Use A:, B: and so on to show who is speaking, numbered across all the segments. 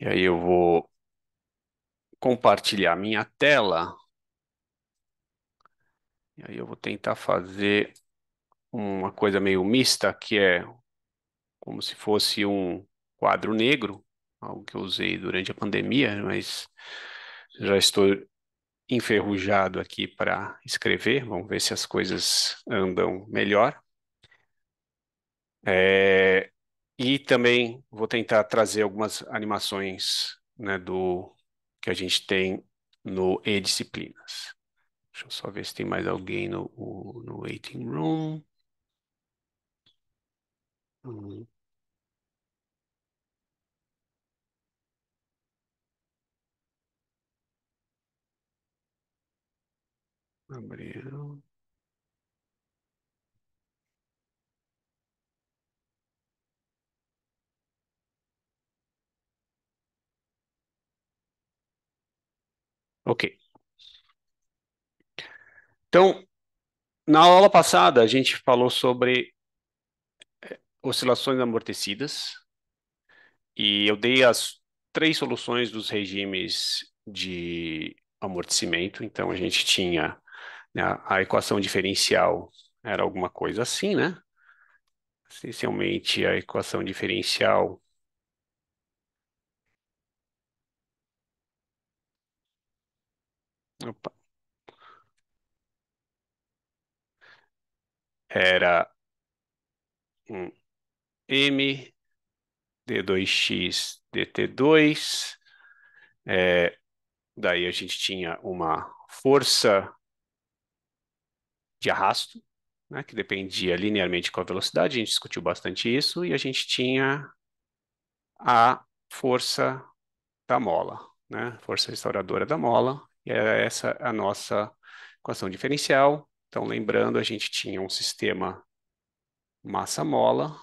A: E aí eu vou compartilhar minha tela. E aí eu vou tentar fazer uma coisa meio mista, que é como se fosse um quadro negro, algo que eu usei durante a pandemia, mas já estou enferrujado aqui para escrever. Vamos ver se as coisas andam melhor. É, e também vou tentar trazer algumas animações né, do que a gente tem no E-Disciplinas. Deixa eu só ver se tem mais alguém no, no waiting room.
B: Hum. Gabriel.
A: Ok. Então, na aula passada, a gente falou sobre eh, oscilações amortecidas e eu dei as três soluções dos regimes de amortecimento. Então, a gente tinha né, a equação diferencial, era alguma coisa assim, né? Essencialmente, a equação diferencial Opa. Era um M, D2x, DT2. É, daí a gente tinha uma força de arrasto, né, que dependia linearmente com a velocidade, a gente discutiu bastante isso, e a gente tinha a força da mola, né, força restauradora da mola, e era essa a nossa equação diferencial. Então, lembrando, a gente tinha um sistema massa-mola,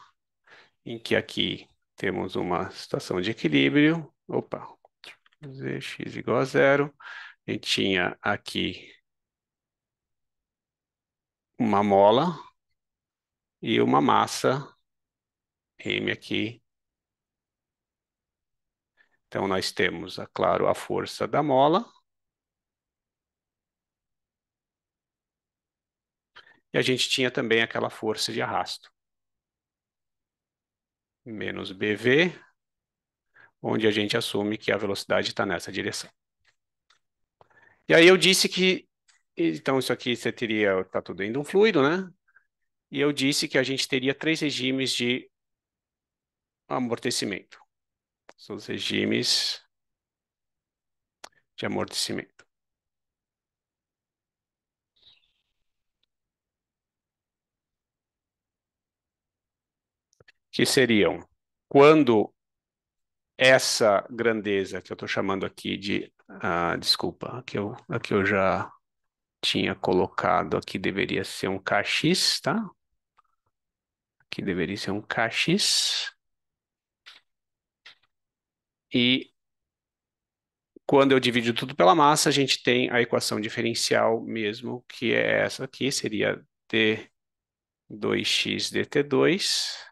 A: em que aqui temos uma situação de equilíbrio. Opa, x igual a zero. A gente tinha aqui uma mola e uma massa M aqui. Então, nós temos, é claro, a força da mola E a gente tinha também aquela força de arrasto. Menos BV, onde a gente assume que a velocidade está nessa direção. E aí eu disse que, então isso aqui você teria, está tudo indo um fluido, né? E eu disse que a gente teria três regimes de amortecimento. São os regimes de amortecimento. que seriam quando essa grandeza que eu estou chamando aqui de. Ah, desculpa, que eu, aqui eu já tinha colocado aqui deveria ser um kx, tá? Aqui deveria ser um kx. E quando eu divido tudo pela massa, a gente tem a equação diferencial mesmo, que é essa aqui, seria d2x dt2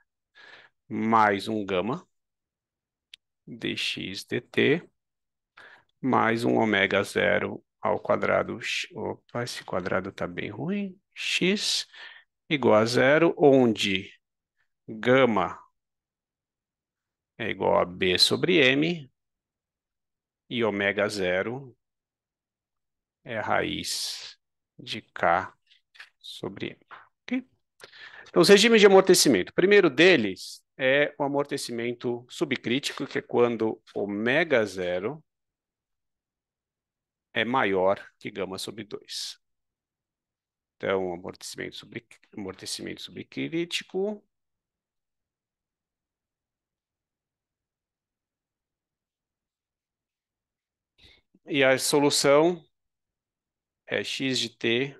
A: mais um gama dx dt mais um ômega zero ao quadrado, opa, esse quadrado está bem ruim, x igual a zero, onde gama é igual a b sobre m e ômega zero é raiz de k sobre m. Okay? Então, os regimes de amortecimento. O primeiro deles é o amortecimento subcrítico, que é quando ômega zero é maior que gama sobre 2. Então, amortecimento, amortecimento subcrítico E a solução é x de t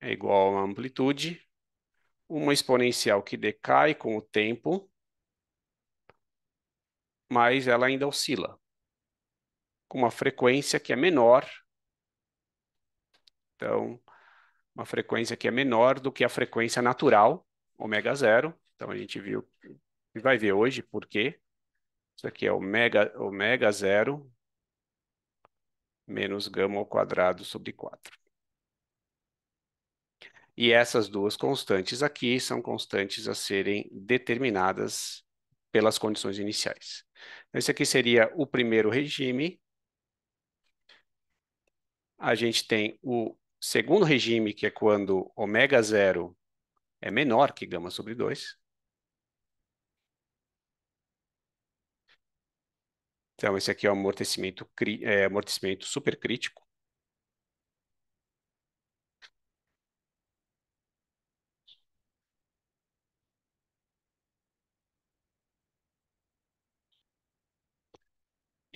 A: é igual a amplitude, uma exponencial que decai com o tempo, mas ela ainda oscila, com uma frequência que é menor. Então, uma frequência que é menor do que a frequência natural, ômega zero. Então, a gente viu e vai ver hoje por quê. Isso aqui é ômega, ômega zero menos gama ao quadrado sobre 4. E essas duas constantes aqui são constantes a serem determinadas pelas condições iniciais. Então, esse aqui seria o primeiro regime. A gente tem o segundo regime, que é quando ômega zero é menor que gama sobre 2. Então, esse aqui é o amortecimento, é, amortecimento supercrítico.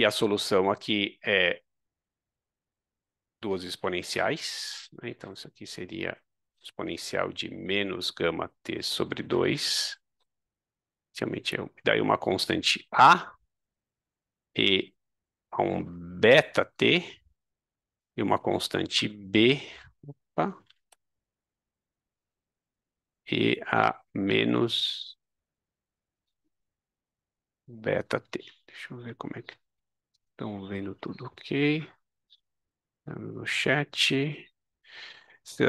A: E a solução aqui é duas exponenciais. Né? Então, isso aqui seria exponencial de menos gama t sobre 2. Realmente, eu, daí uma constante A e a um beta t e uma constante b opa, e a menos beta t. Deixa eu ver como é que Estão vendo tudo ok? Tá no chat.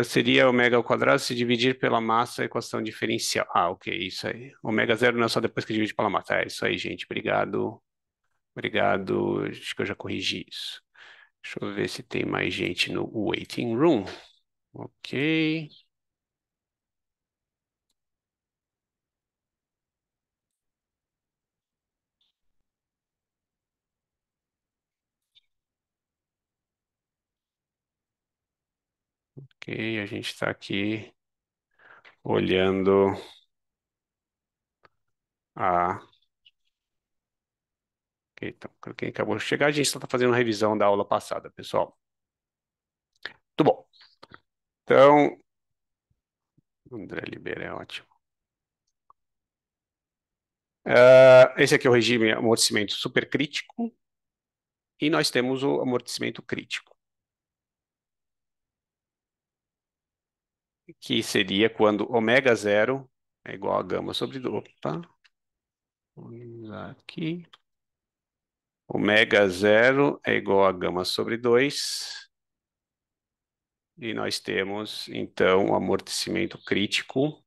A: Seria ômega ao quadrado se dividir pela massa a equação diferencial. Ah, ok, isso aí. Ômega zero não é só depois que divide pela massa. É isso aí, gente. Obrigado. Obrigado. Acho que eu já corrigi isso. Deixa eu ver se tem mais gente no waiting room. Ok. Ok, a gente está aqui olhando a. Ok, então, quem acabou de chegar, a gente só está fazendo uma revisão da aula passada, pessoal. Muito bom. Então, André Libera é ótimo. Uh, esse aqui é o regime amortecimento supercrítico e nós temos o amortecimento crítico. que seria quando ômega zero é igual a gama sobre... Opa! Aqui. Ômega zero é igual a gama sobre 2. E nós temos, então, o amortecimento crítico.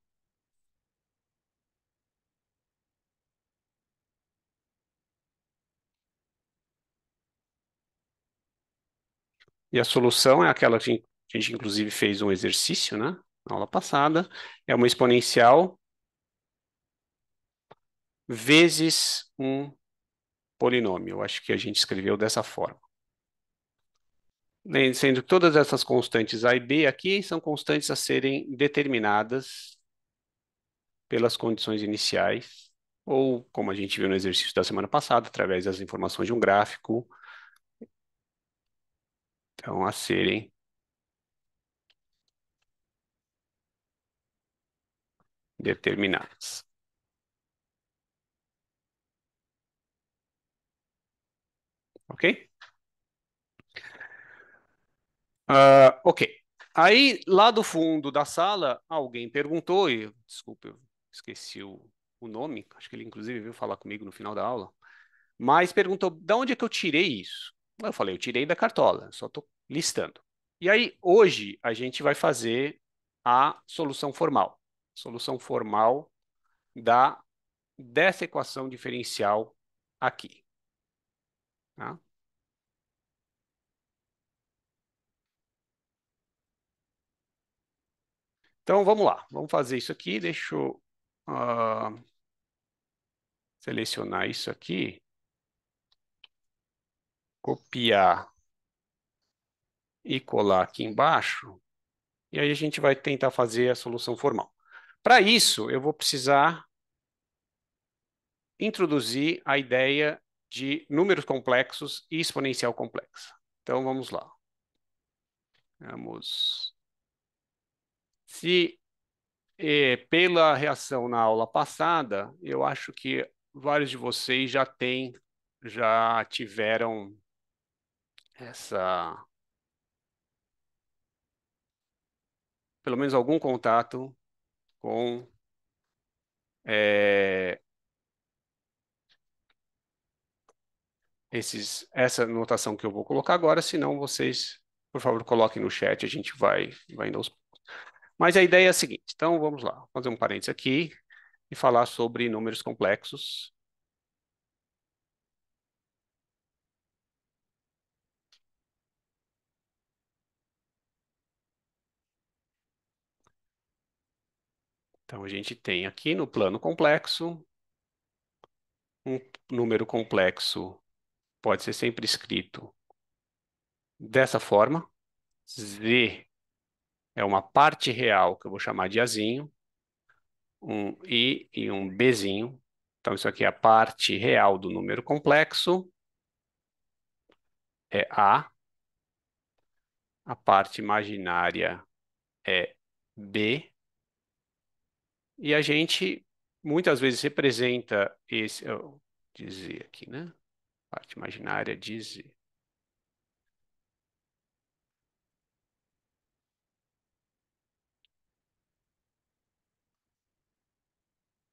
A: E a solução é aquela que a gente, inclusive, fez um exercício, né? na aula passada, é uma exponencial vezes um polinômio. Eu acho que a gente escreveu dessa forma. Sendo que todas essas constantes A e B aqui são constantes a serem determinadas pelas condições iniciais, ou como a gente viu no exercício da semana passada, através das informações de um gráfico, então a serem determinadas. Ok? Uh, ok. Aí, lá do fundo da sala, alguém perguntou, e desculpa, eu esqueci o, o nome, acho que ele inclusive veio falar comigo no final da aula, mas perguntou: de onde é que eu tirei isso? Eu falei: eu tirei da cartola, só estou listando. E aí, hoje, a gente vai fazer a solução formal solução formal da, dessa equação diferencial aqui. Tá? Então, vamos lá. Vamos fazer isso aqui. Deixa eu uh, selecionar isso aqui. Copiar e colar aqui embaixo. E aí a gente vai tentar fazer a solução formal. Para isso, eu vou precisar introduzir a ideia de números complexos e exponencial complexa. Então, vamos lá. Vamos. Se eh, pela reação na aula passada, eu acho que vários de vocês já têm, já tiveram essa pelo menos algum contato com é, esses, essa notação que eu vou colocar agora, senão vocês, por favor, coloquem no chat, a gente vai, vai indo aos poucos. Mas a ideia é a seguinte, então vamos lá, fazer um parênteses aqui e falar sobre números complexos Então, a gente tem aqui no plano complexo, um número complexo pode ser sempre escrito dessa forma. Z é uma parte real, que eu vou chamar de Azinho, um I e um Bzinho. Então, isso aqui é a parte real do número complexo, é A. A parte imaginária é B. E a gente muitas vezes representa esse, eu dizer aqui, né? Parte imaginária z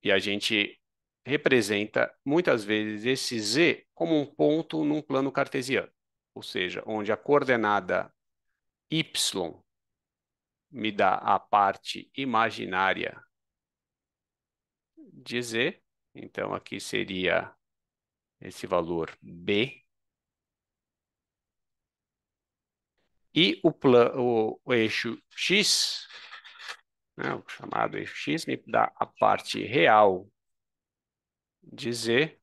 A: E a gente representa muitas vezes esse z como um ponto num plano cartesiano, ou seja, onde a coordenada y me dá a parte imaginária z Então, aqui seria esse valor B. E o, o, o eixo X, né, o chamado eixo X, me dá a parte real de Z.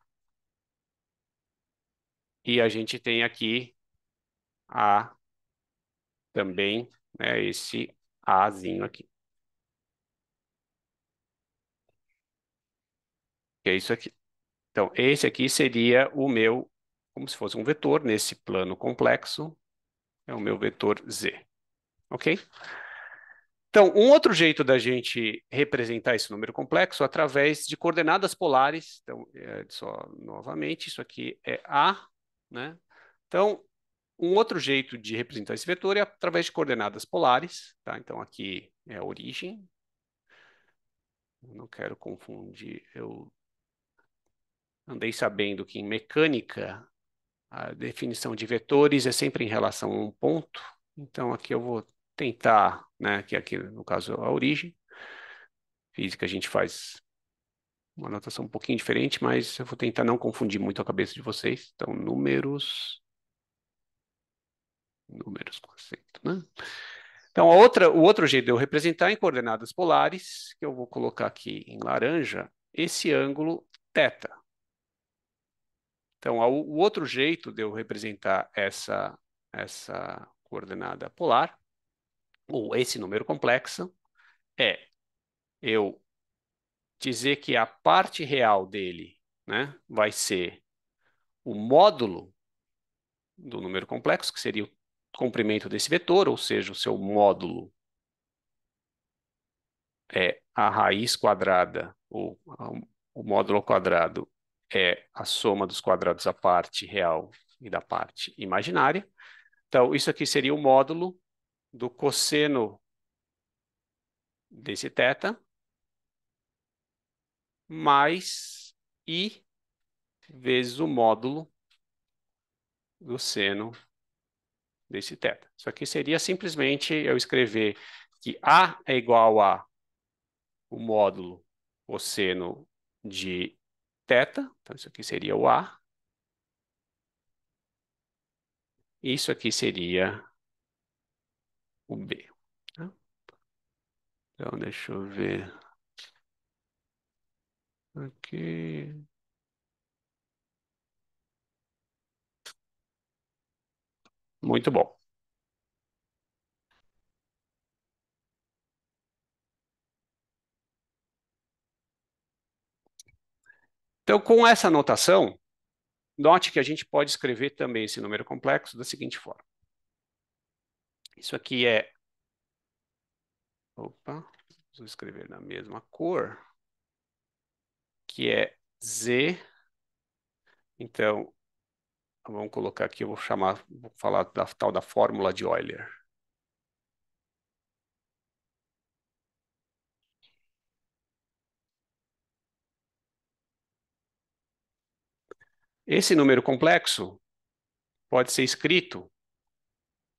A: E a gente tem aqui a também né, esse Azinho aqui. é isso aqui. Então, esse aqui seria o meu, como se fosse um vetor nesse plano complexo, é o meu vetor z. Ok? Então, um outro jeito da gente representar esse número complexo é através de coordenadas polares. Então, é só novamente, isso aqui é A, né? Então, um outro jeito de representar esse vetor é através de coordenadas polares, tá? Então, aqui é a origem. Não quero confundir, eu Andei sabendo que em mecânica a definição de vetores é sempre em relação a um ponto. Então aqui eu vou tentar, né, que aqui no caso a origem. Física a gente faz uma notação um pouquinho diferente, mas eu vou tentar não confundir muito a cabeça de vocês. Então números números conceito, né? Então, a outra, o outro jeito de eu representar é em coordenadas polares, que eu vou colocar aqui em laranja, esse ângulo θ. Então, o outro jeito de eu representar essa, essa coordenada polar, ou esse número complexo, é eu dizer que a parte real dele né, vai ser o módulo do número complexo, que seria o comprimento desse vetor, ou seja, o seu módulo é a raiz quadrada, ou o módulo quadrado é a soma dos quadrados da parte real e da parte imaginária. Então, isso aqui seria o módulo do cosseno desse θ mais i vezes o módulo do seno desse θ. Isso aqui seria simplesmente eu escrever que A é igual a o módulo cosseno de θ, então isso aqui seria o A. Isso aqui seria o B. Tá? Então, deixa eu ver. Aqui. Muito bom. Então, com essa notação, note que a gente pode escrever também esse número complexo da seguinte forma. Isso aqui é... Opa, vou escrever na mesma cor, que é Z. Então, vamos colocar aqui, eu vou chamar, vou falar da tal da fórmula de Euler. Esse número complexo pode ser escrito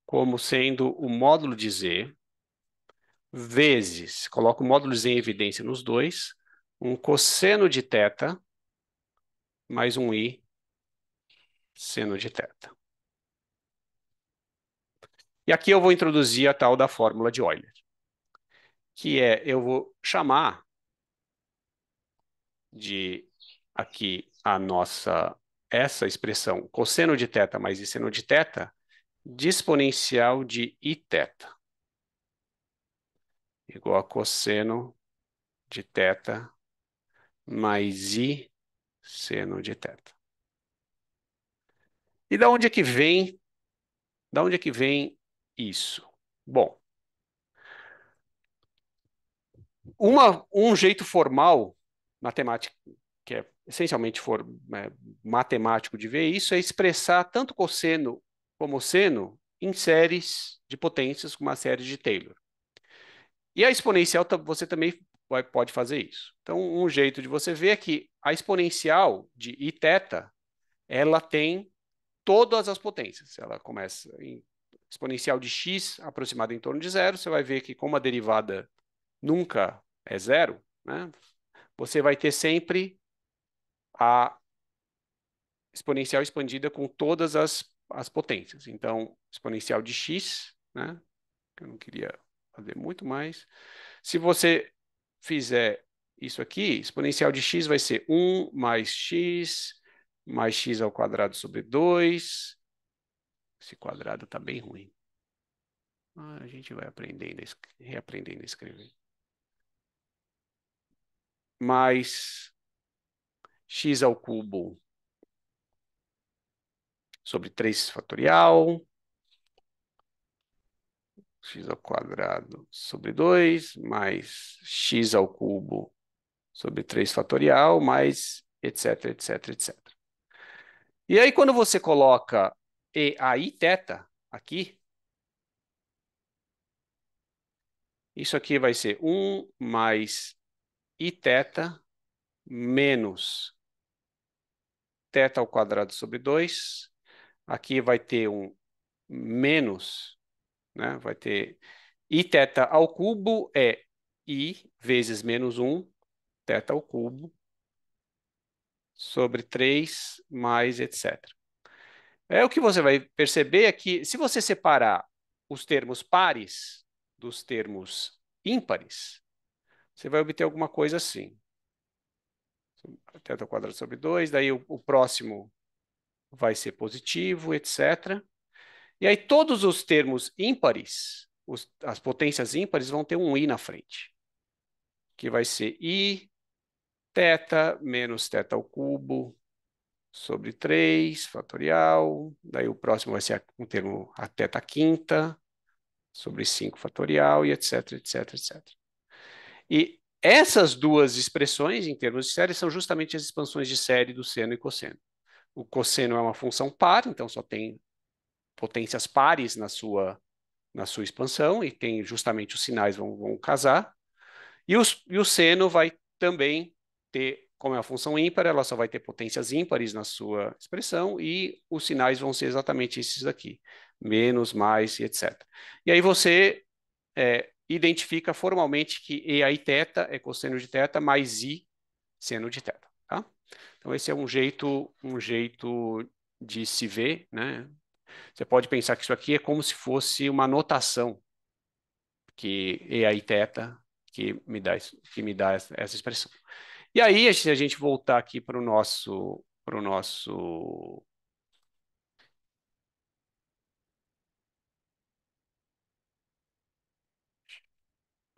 A: como sendo o módulo de Z vezes, coloco o módulo Z em evidência nos dois, um cosseno de θ mais um i seno de θ. E aqui eu vou introduzir a tal da fórmula de Euler, que é, eu vou chamar de aqui a nossa essa expressão cosseno de θ maisisseno de θ de exponencial de Iθ igual a cosseno de θ mais i seno de teta E da onde é que vem? Da onde é que vem isso? Bom, uma, um jeito formal matemática que é essencialmente for é, matemático de ver isso, é expressar tanto cosseno como seno em séries de potências com uma série de Taylor. E a exponencial você também vai, pode fazer isso. Então, um jeito de você ver é que a exponencial de i ela tem todas as potências. Ela começa em exponencial de x aproximada em torno de zero. Você vai ver que como a derivada nunca é zero, né, você vai ter sempre a exponencial expandida com todas as, as potências. Então, exponencial de x, né? eu não queria fazer muito mais. Se você fizer isso aqui, exponencial de x vai ser 1 mais x mais x ao quadrado sobre 2. Esse quadrado está bem ruim. Ah, a gente vai aprendendo, reaprendendo a escrever. Mais x ao é cubo sobre 3 fatorial, x ao quadrado sobre 2, mais x ao cubo sobre 3 fatorial, mais etc, etc, etc. E aí, quando você coloca e aí teta aqui, isso aqui vai ser 1 mais i teta menos θ ao quadrado sobre 2. Aqui vai ter um menos, né? vai ter Iθ ao cubo é i vezes menos 1, θ ao cubo, sobre 3, mais etc. É o que você vai perceber é que se você separar os termos pares dos termos ímpares, você vai obter alguma coisa assim teta ao quadrado sobre 2, daí o, o próximo vai ser positivo, etc. E aí todos os termos ímpares, os, as potências ímpares vão ter um i na frente, que vai ser i teta menos teta ao cubo sobre 3, fatorial, daí o próximo vai ser um termo a teta quinta sobre 5 fatorial e etc, etc, etc. E essas duas expressões, em termos de série, são justamente as expansões de série do seno e cosseno. O cosseno é uma função par, então só tem potências pares na sua, na sua expansão, e tem justamente os sinais vão, vão casar. E, os, e o seno vai também ter, como é uma função ímpar, ela só vai ter potências ímpares na sua expressão, e os sinais vão ser exatamente esses aqui: menos, mais, etc. E aí você é, identifica formalmente que E aí θ é cosseno de θ mais I seno de θ. Tá? Então esse é um jeito, um jeito de se ver, né? Você pode pensar que isso aqui é como se fosse uma notação que E aí θ que me dá que me dá essa expressão. E aí se a gente voltar aqui para o nosso para o nosso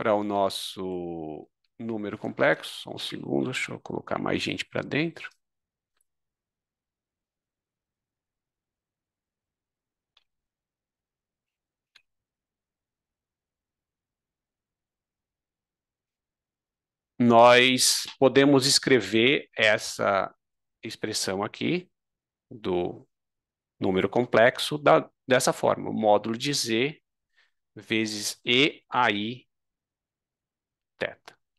A: para o nosso número complexo. Só um segundo, deixa eu colocar mais gente para dentro. Nós podemos escrever essa expressão aqui do número complexo da, dessa forma, o módulo de Z vezes E, AI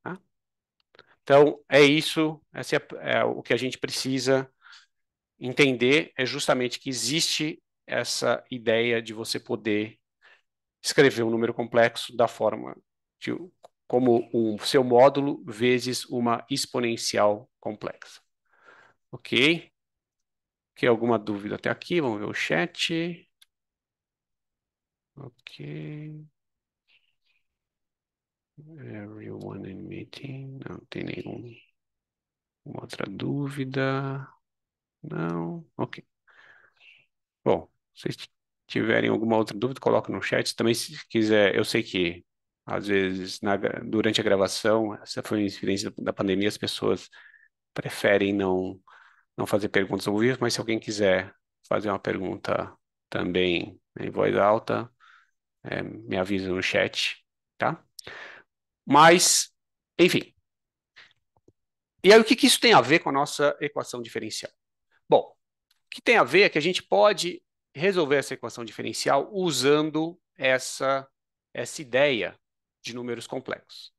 A: Tá? Então, é isso, é, é o que a gente precisa entender, é justamente que existe essa ideia de você poder escrever um número complexo da forma de, como o um, seu módulo vezes uma exponencial complexa. Ok? Que alguma dúvida até aqui? Vamos ver o chat. Ok. Everyone in meeting. Não tem nenhum, outra dúvida. Não? Ok. Bom, se vocês tiverem alguma outra dúvida, coloca no chat. Também, se quiser, eu sei que às vezes na, durante a gravação, essa foi uma experiência da pandemia, as pessoas preferem não, não fazer perguntas ao vivo, mas se alguém quiser fazer uma pergunta também em voz alta, é, me avisa no chat, tá? Mas, enfim. E aí, o que, que isso tem a ver com a nossa equação diferencial? Bom, o que tem a ver é que a gente pode resolver essa equação diferencial usando essa, essa ideia de números complexos.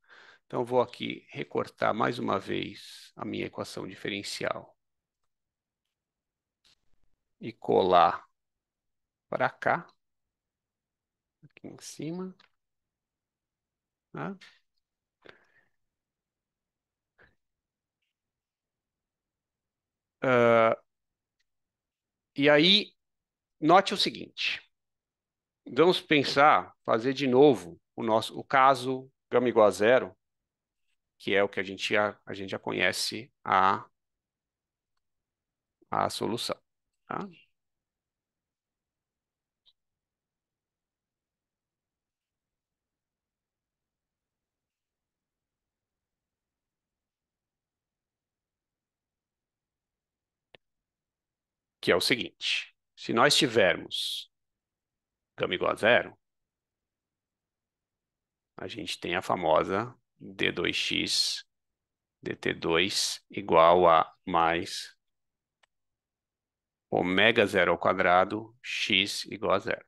A: Então, vou aqui recortar mais uma vez a minha equação diferencial e colar para cá, aqui em cima. Tá? Uh, e aí, note o seguinte: vamos pensar, fazer de novo o nosso o caso gama igual a zero, que é o que a gente já, a gente já conhece a, a solução. Tá? que é o seguinte: se nós tivermos γ igual a zero, a gente tem a famosa d2x dt2 igual a mais ômega zero ao quadrado x igual a zero.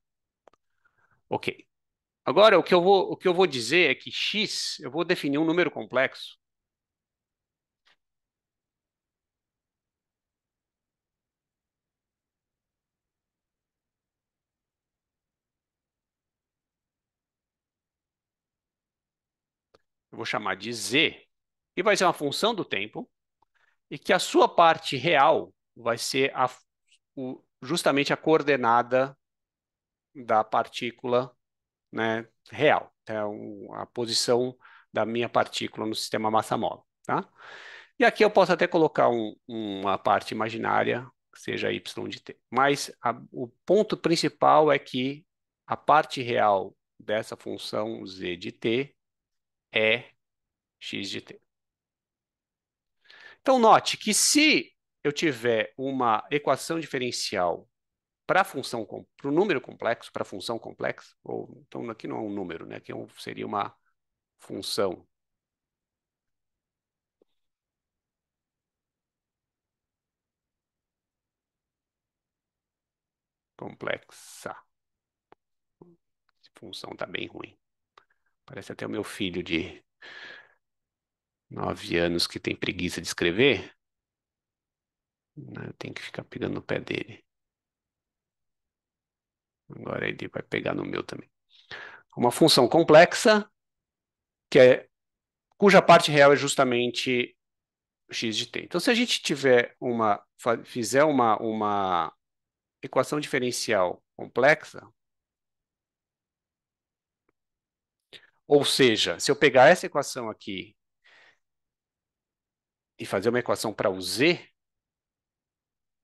A: Ok. Agora, o que, eu vou, o que eu vou dizer é que x, eu vou definir um número complexo eu vou chamar de z, e vai ser uma função do tempo, e que a sua parte real vai ser a, o, justamente a coordenada da partícula né, real, então, é a posição da minha partícula no sistema massa-mola. Tá? E aqui eu posso até colocar um, uma parte imaginária, seja y de t. Mas a, o ponto principal é que a parte real dessa função z de t é x de t. Então, note que se eu tiver uma equação diferencial para função para o número complexo, para a função complexa, ou então aqui não é um número, né? Aqui é seria uma função. Complexa. Função está bem ruim. Parece até o meu filho de nove anos que tem preguiça de escrever. Né? Eu tenho que ficar pegando no pé dele. Agora ele vai pegar no meu também. Uma função complexa, que é, cuja parte real é justamente x de t. Então, se a gente tiver uma, fizer uma, uma equação diferencial complexa, Ou seja, se eu pegar essa equação aqui e fazer uma equação para o z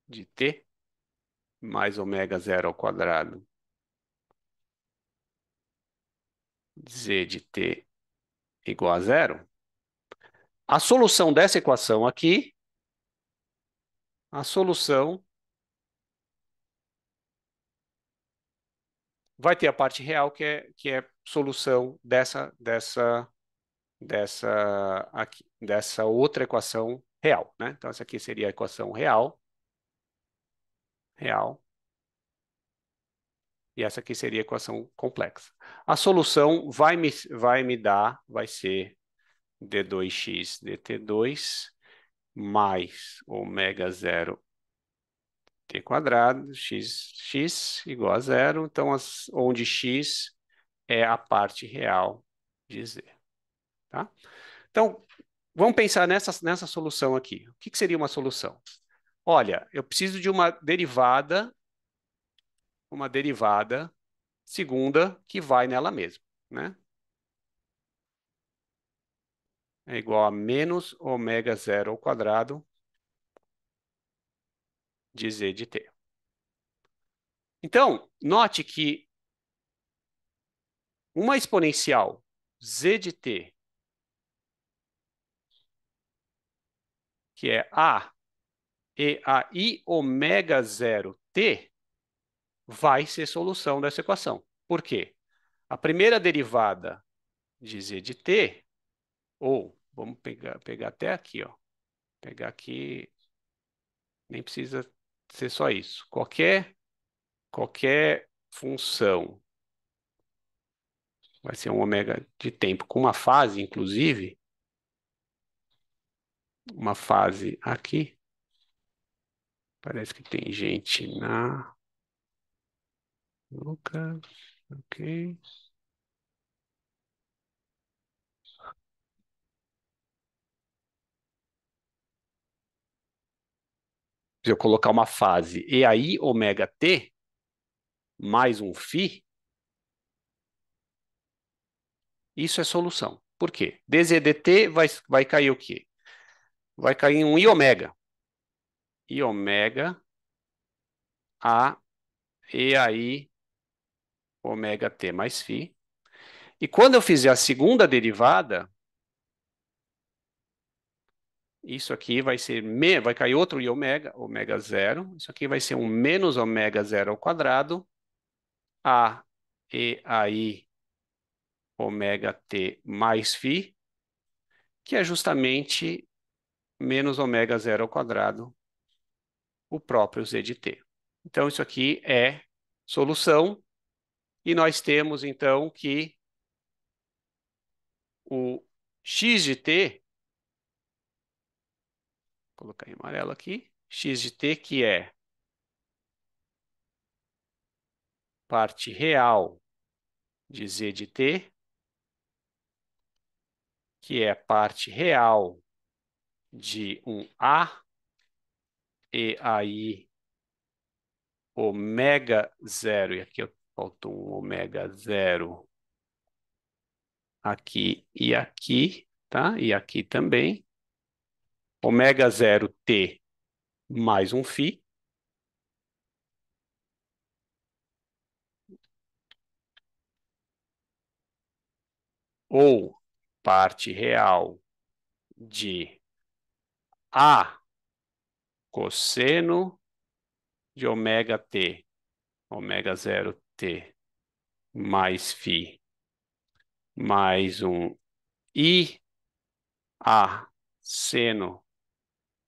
A: de t mais ômega zero ao quadrado z de t igual a zero, a solução dessa equação aqui, a solução vai ter a parte real que é, que é solução dessa, dessa, dessa, aqui, dessa outra equação real. Né? Então, essa aqui seria a equação real. Real. E essa aqui seria a equação complexa. A solução vai me, vai me dar, vai ser d2x dt2 mais ômega zero t quadrado, x, x igual a zero. Então, as, onde x é a parte real de Z. Tá? Então, vamos pensar nessa, nessa solução aqui. O que, que seria uma solução? Olha, eu preciso de uma derivada, uma derivada segunda que vai nela mesma, né? É igual a menos ômega zero ao quadrado de z de t. Então, note que uma exponencial z de t, que é a e a i ômega zero t, vai ser solução dessa equação. Por quê? A primeira derivada de z de t, ou vamos pegar, pegar até aqui, ó. Pegar aqui, nem precisa ser só isso. Qualquer, qualquer função vai ser um ômega de tempo com uma fase, inclusive, uma fase aqui. Parece que tem gente na. Lucas, ok. Se eu colocar uma fase e aí ωt t mais um φ, isso é solução. Por quê? DZDT vai, vai cair o quê? Vai cair um iomega. Iomega I A e aí ômega T mais φ. E quando eu fizer a segunda derivada, isso aqui vai ser me, vai cair outro iomega, ômega zero. Isso aqui vai ser um menos ômega zero ao quadrado a e aí ômega t mais φ, que é justamente menos ômega zero ao quadrado, o próprio z de t. Então, isso aqui é solução, e nós temos, então, que o x de t, vou colocar em amarelo aqui, x de t que é parte real de z de t que é parte real de um A, e aí ômega zero, e aqui faltou um ômega zero aqui e aqui, tá? E aqui também. Ômega zero T mais um Φ. Ou parte real de A cosseno de ômega t, ômega zero t, mais φ, mais um I A seno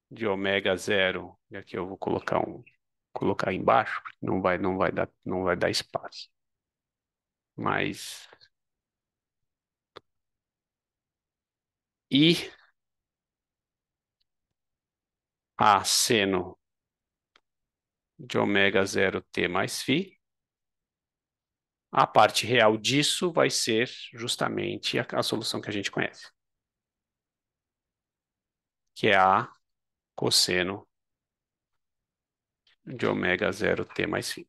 A: de ômega zero, e aqui eu vou colocar um colocar embaixo, não vai não vai dar não vai dar espaço. Mas e a seno de ômega zero t mais φ, a parte real disso vai ser justamente a, a solução que a gente conhece, que é a cosseno de ômega zero t mais φ.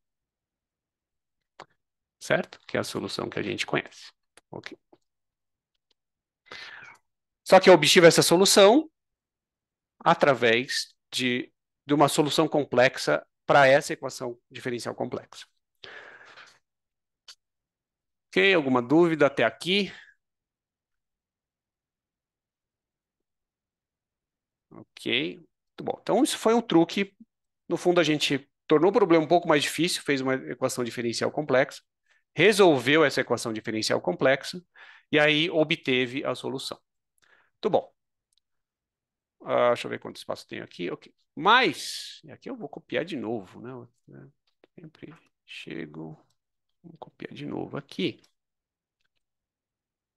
A: Certo? Que é a solução que a gente conhece. Ok. Só que eu é obtive essa solução através de, de uma solução complexa para essa equação diferencial complexa. Ok, alguma dúvida até aqui? Ok, muito bom. Então, isso foi um truque. No fundo, a gente tornou o problema um pouco mais difícil, fez uma equação diferencial complexa, resolveu essa equação diferencial complexa e aí obteve a solução. Muito bom. Uh, deixa eu ver quanto espaço tenho aqui. Ok. Mais. e aqui eu vou copiar de novo, né? É, sempre chego, vou copiar de novo aqui.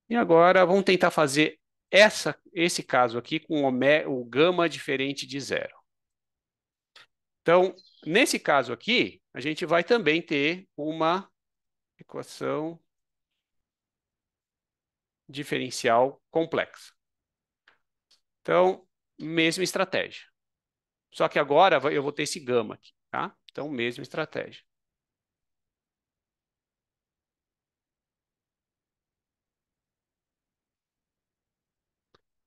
A: E agora vamos tentar fazer essa, esse caso aqui com o, o gama diferente de zero. Então, nesse caso aqui, a gente vai também ter uma equação diferencial complexa. Então, mesma estratégia. Só que agora eu vou ter esse gama aqui, tá? Então, mesma estratégia.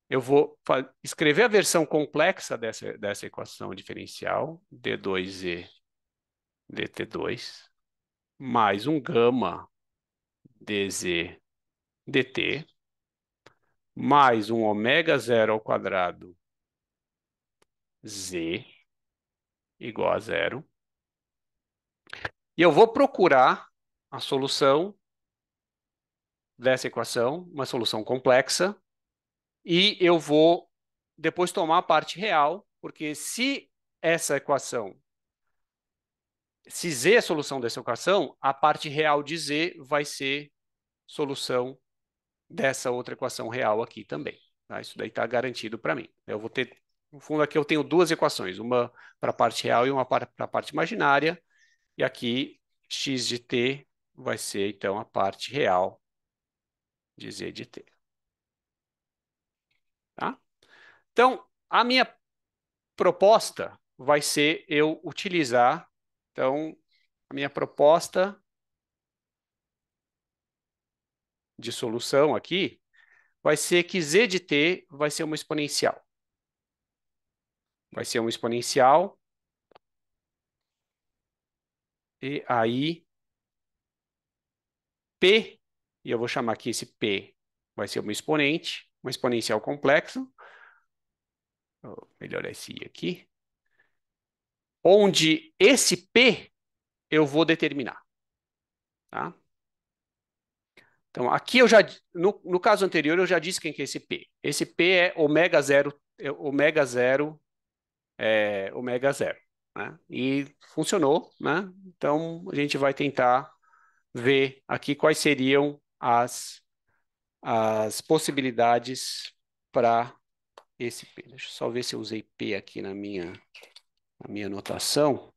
A: Eu vou escrever a versão complexa dessa, dessa equação diferencial, D2E dt2, mais um gama dz dt, mais um ômega zero ao quadrado z igual a zero. E eu vou procurar a solução dessa equação, uma solução complexa, e eu vou depois tomar a parte real, porque se essa equação, se z é a solução dessa equação, a parte real de z vai ser solução dessa outra equação real aqui também. Tá? Isso daí está garantido para mim. Eu vou ter, no fundo aqui eu tenho duas equações, uma para a parte real e uma para a parte imaginária, e aqui x de t vai ser então a parte real de z de t. Tá? Então, a minha proposta vai ser eu utilizar, então, a minha proposta de solução aqui vai ser que z de t vai ser uma exponencial. Vai ser uma exponencial. E aí, p, e eu vou chamar aqui esse p, vai ser uma exponente, uma exponencial complexa. Vou melhorar esse i aqui. Onde esse p eu vou determinar. Tá? Então, aqui eu já, no, no caso anterior, eu já disse quem que é esse P. Esse P é ômega zero, é, ômega zero, é, ômega zero. Né? E funcionou, né? Então, a gente vai tentar ver aqui quais seriam as, as possibilidades para esse P. Deixa eu só ver se eu usei P aqui na minha, na minha anotação,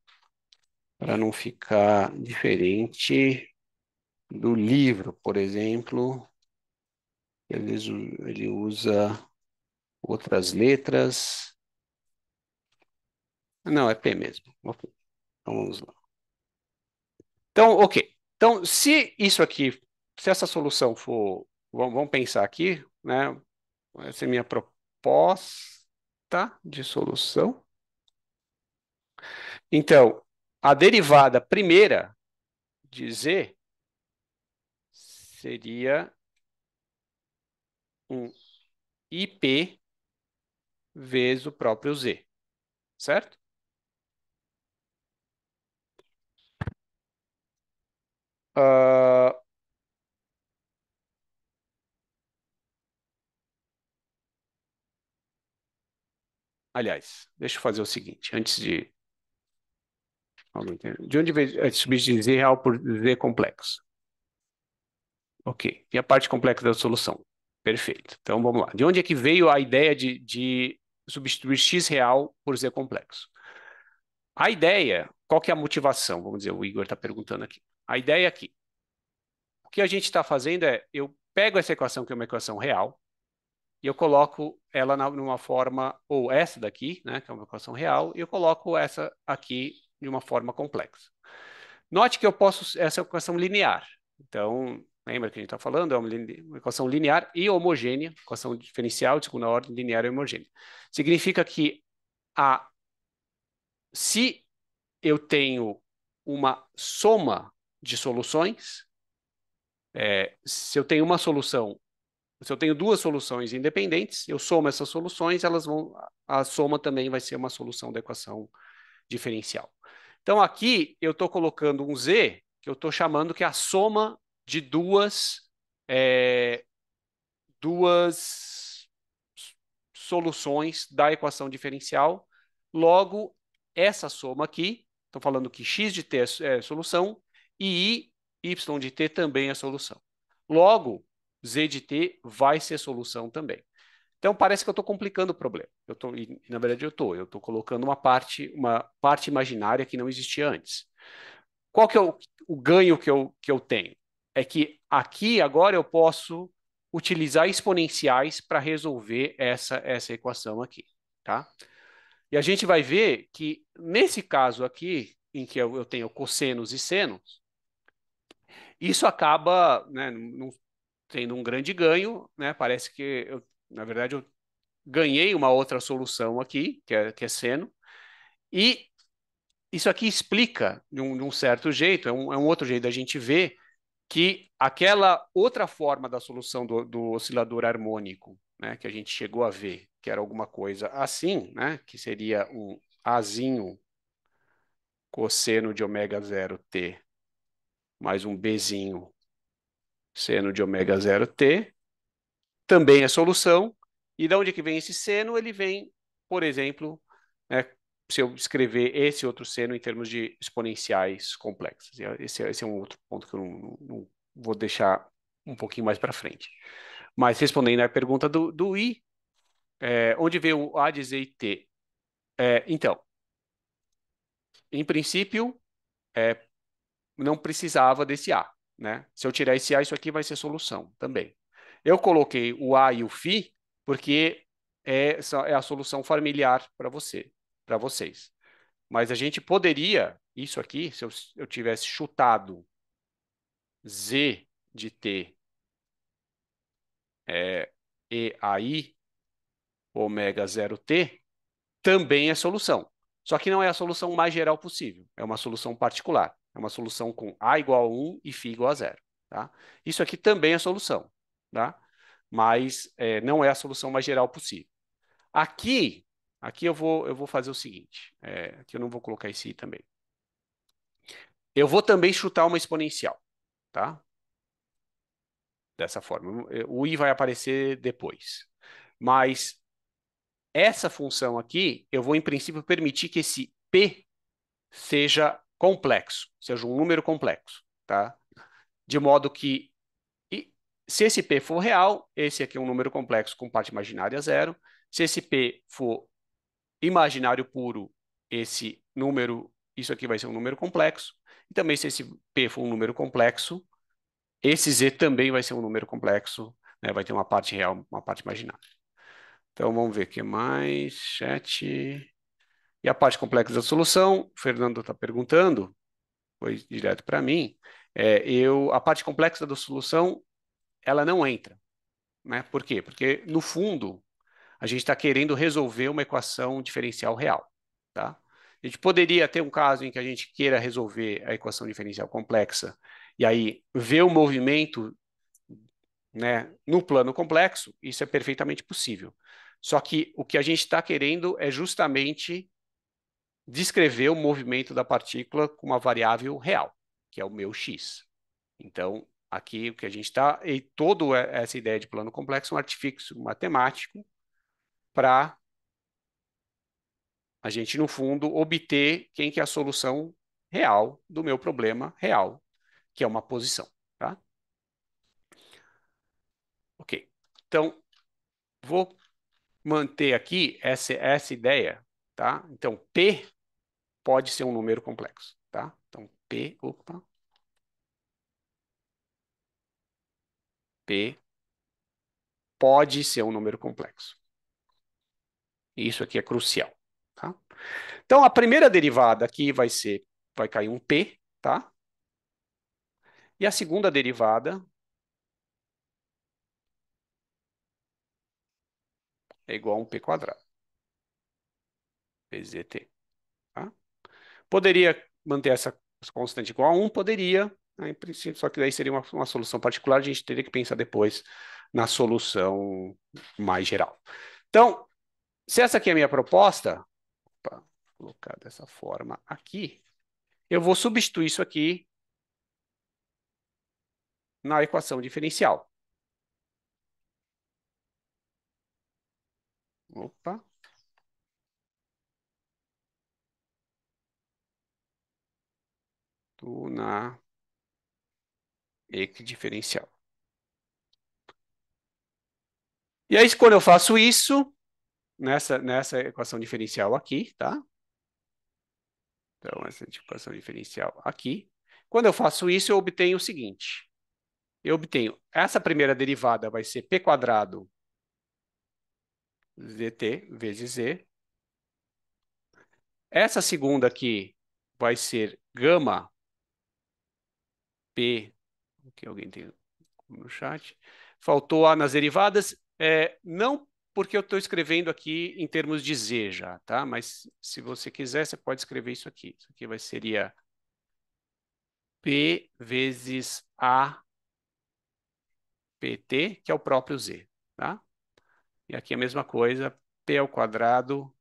A: para não ficar diferente do livro, por exemplo, ele, ele usa outras letras. Não, é P mesmo. Então, vamos lá. Então, ok. Então, se isso aqui, se essa solução for, vamos, vamos pensar aqui, né? Essa é minha proposta de solução. Então, a derivada primeira de z seria um IP vezes o próprio Z, certo? Uh... Aliás, deixa eu fazer o seguinte, antes de... De onde vem substituir Z real por Z complexo? Ok. E a parte complexa da solução? Perfeito. Então vamos lá. De onde é que veio a ideia de, de substituir x real por z complexo? A ideia, qual que é a motivação? Vamos dizer, o Igor está perguntando aqui. A ideia aqui. O que a gente está fazendo é, eu pego essa equação, que é uma equação real, e eu coloco ela na, numa forma, ou essa daqui, né, que é uma equação real, e eu coloco essa aqui de uma forma complexa. Note que eu posso, essa é uma equação linear. Então, Lembra que a gente está falando? É uma, uma, equação linear e homogênea, equação diferencial de segunda ordem, linear e homogênea. Significa que a, se eu tenho uma soma de soluções, é, se eu tenho uma solução, se eu tenho duas soluções independentes, eu somo essas soluções, elas vão, a soma também vai ser uma solução da equação diferencial. Então aqui eu estou colocando um z que eu estou chamando que é a soma de duas, é, duas soluções da equação diferencial. Logo, essa soma aqui, estou falando que x de t é, é solução e y de t também é solução. Logo, z de t vai ser solução também. Então parece que eu estou complicando o problema. Eu tô, e, na verdade eu estou. Eu estou colocando uma parte, uma parte imaginária que não existia antes. Qual que é o, o ganho que eu, que eu tenho? é que aqui agora eu posso utilizar exponenciais para resolver essa, essa equação aqui, tá? E a gente vai ver que nesse caso aqui, em que eu, eu tenho cossenos e senos, isso acaba né, não, tendo um grande ganho, né? Parece que, eu, na verdade, eu ganhei uma outra solução aqui, que é, que é seno, e isso aqui explica, de um, de um certo jeito, é um, é um outro jeito da gente ver que aquela outra forma da solução do, do oscilador harmônico, né, que a gente chegou a ver, que era alguma coisa assim, né, que seria um azinho cosseno de ômega zero t mais um bzinho seno de ômega zero t, também é solução. E de onde é que vem esse seno? Ele vem, por exemplo, né, se eu escrever esse outro seno em termos de exponenciais complexas. Esse, é, esse é um outro ponto que eu não, não vou deixar um pouquinho mais para frente. Mas respondendo à pergunta do, do I, é, onde veio o A z e T? É, então, em princípio, é, não precisava desse A. Né? Se eu tirar esse A, isso aqui vai ser solução também. Eu coloquei o A e o Φ porque é, é a solução familiar para você para vocês. Mas a gente poderia, isso aqui, se eu, eu tivesse chutado Z de T é, e aí ômega 0t, também é solução. Só que não é a solução mais geral possível, é uma solução particular. É uma solução com A igual a 1 e Φ igual a 0. Tá? Isso aqui também é solução, tá? mas é, não é a solução mais geral possível. Aqui, Aqui eu vou, eu vou fazer o seguinte, é, aqui eu não vou colocar esse i também. Eu vou também chutar uma exponencial, tá? Dessa forma. O i vai aparecer depois. Mas essa função aqui, eu vou, em princípio, permitir que esse p seja complexo, seja um número complexo, tá? De modo que, se esse p for real, esse aqui é um número complexo com parte imaginária zero. Se esse p for imaginário puro, esse número, isso aqui vai ser um número complexo. E também, se esse P for um número complexo, esse Z também vai ser um número complexo, né? vai ter uma parte real, uma parte imaginária. Então, vamos ver o que mais. Chat. E a parte complexa da solução, o Fernando está perguntando, foi direto para mim. É, eu, a parte complexa da solução, ela não entra. Né? Por quê? Porque, no fundo, a gente está querendo resolver uma equação diferencial real. Tá? A gente poderia ter um caso em que a gente queira resolver a equação diferencial complexa e aí ver o movimento né, no plano complexo, isso é perfeitamente possível. Só que o que a gente está querendo é justamente descrever o movimento da partícula com uma variável real, que é o meu x. Então, aqui o que a gente está, e toda é, essa ideia de plano complexo é um artifício matemático para a gente, no fundo, obter quem que é a solução real do meu problema real, que é uma posição. Tá? Ok. Então, vou manter aqui essa, essa ideia. Tá? Então, P pode ser um número complexo. Tá? Então, P, opa, P pode ser um número complexo. Isso aqui é crucial. Tá? Então, a primeira derivada aqui vai ser, vai cair um P, tá? E a segunda derivada é igual a um P quadrado. Vezes Tá? Poderia manter essa constante igual a 1, poderia, né, em princípio, só que daí seria uma, uma solução particular, a gente teria que pensar depois na solução mais geral. Então, se essa aqui é a minha proposta, opa, vou colocar dessa forma aqui, eu vou substituir isso aqui na equação diferencial. Opa. na equidiferencial. E aí, quando eu faço isso, nessa, nessa equação diferencial aqui, tá? Então, essa equação diferencial aqui. Quando eu faço isso, eu obtenho o seguinte. Eu obtenho, essa primeira derivada vai ser p quadrado dt vezes z. Essa segunda aqui vai ser gama p, que alguém tem no chat, faltou A nas derivadas, é, não porque eu estou escrevendo aqui em termos de Z já, tá? Mas se você quiser, você pode escrever isso aqui. Isso aqui vai, seria P vezes A PT, que é o próprio Z, tá? E aqui a mesma coisa, P ao quadrado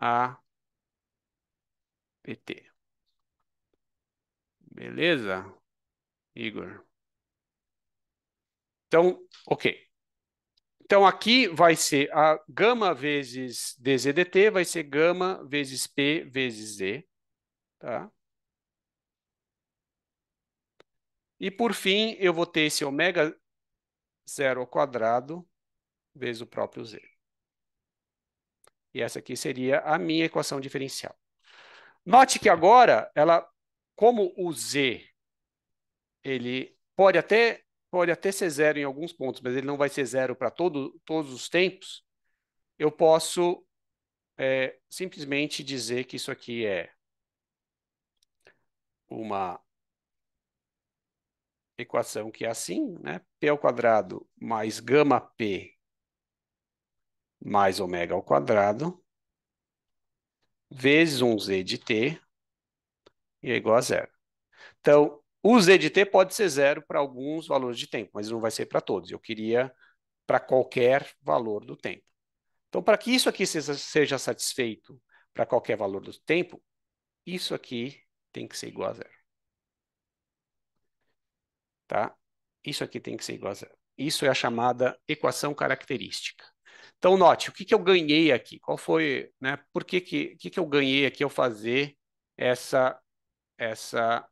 A: A PT. Beleza, Igor? Então, ok. Então, aqui vai ser a gama vezes dzdt, vai ser gama vezes p vezes z. Tá? E, por fim, eu vou ter esse ômega zero ao quadrado vezes o próprio z. E essa aqui seria a minha equação diferencial. Note que agora, ela, como o z ele pode até pode até ser zero em alguns pontos, mas ele não vai ser zero para todo, todos os tempos, eu posso é, simplesmente dizer que isso aqui é uma equação que é assim, né? P ao quadrado mais gama P mais ômega ao quadrado vezes um Z de T e é igual a zero. Então, o Z pode ser zero para alguns valores de tempo, mas não vai ser para todos. Eu queria para qualquer valor do tempo. Então, para que isso aqui seja satisfeito para qualquer valor do tempo, isso aqui tem que ser igual a zero. Tá? Isso aqui tem que ser igual a zero. Isso é a chamada equação característica. Então, note, o que, que eu ganhei aqui? Qual foi, né? Por que que, que, que eu ganhei aqui ao fazer essa, essa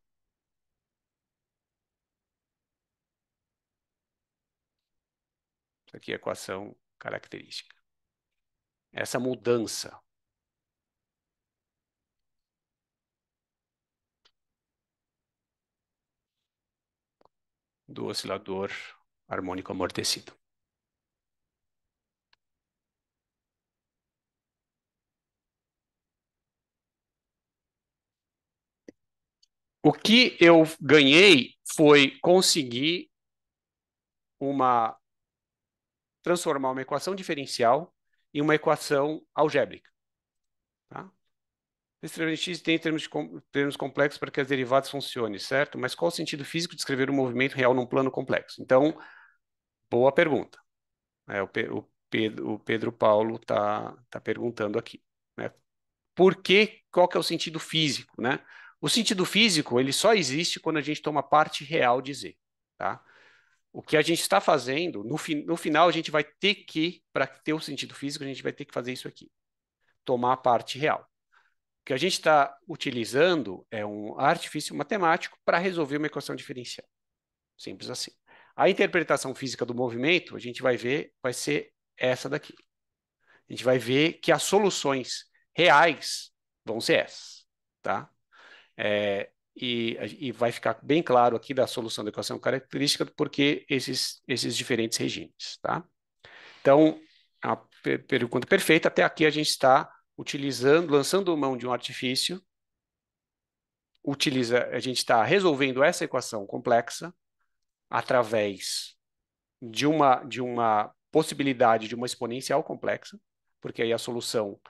A: Aqui equação característica. Essa mudança do oscilador harmônico amortecido. O que eu ganhei foi conseguir uma transformar uma equação diferencial em uma equação algébrica. Tá? Escrever x tem termos, termos complexos para que as derivadas funcionem, certo? Mas qual o sentido físico de escrever um movimento real num plano complexo? Então, boa pergunta. É, o, o, Pedro, o Pedro Paulo está tá perguntando aqui. Né? Por que, qual que é o sentido físico, né? O sentido físico, ele só existe quando a gente toma parte real de Z, tá? O que a gente está fazendo, no, fi, no final, a gente vai ter que, para ter o sentido físico, a gente vai ter que fazer isso aqui: tomar a parte real. O que a gente está utilizando é um artifício matemático para resolver uma equação diferencial. Simples assim. A interpretação física do movimento, a gente vai ver, vai ser essa daqui. A gente vai ver que as soluções reais vão ser essas, tá? É, e, e vai ficar bem claro aqui da solução da equação característica porque esses, esses diferentes regimes, tá? Então, a pergunta perfeita, até aqui a gente está utilizando, lançando mão de um artifício, utiliza, a gente está resolvendo essa equação complexa através de uma, de uma possibilidade de uma exponencial complexa, porque aí a solução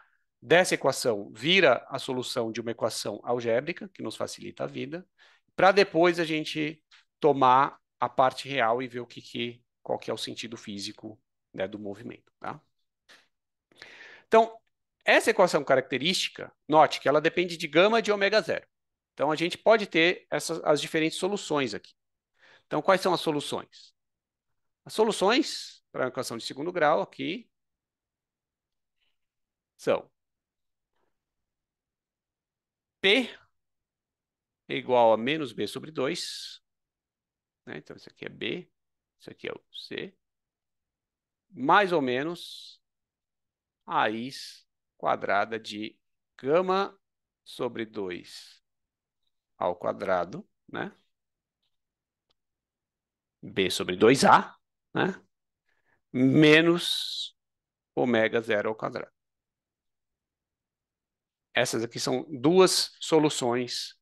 A: Dessa equação vira a solução de uma equação algébrica, que nos facilita a vida, para depois a gente tomar a parte real e ver o que, que qual que é o sentido físico né, do movimento. Tá? Então, essa equação característica, note que ela depende de gama de ômega zero. Então, a gente pode ter essas, as diferentes soluções aqui. Então, quais são as soluções? As soluções para a equação de segundo grau aqui são P é igual a menos B sobre 2. Né? Então, isso aqui é B, isso aqui é o C. Mais ou menos a raiz quadrada de gama sobre 2 ao quadrado, né? B sobre 2A, né? Menos ômega zero ao quadrado. Essas aqui são duas soluções.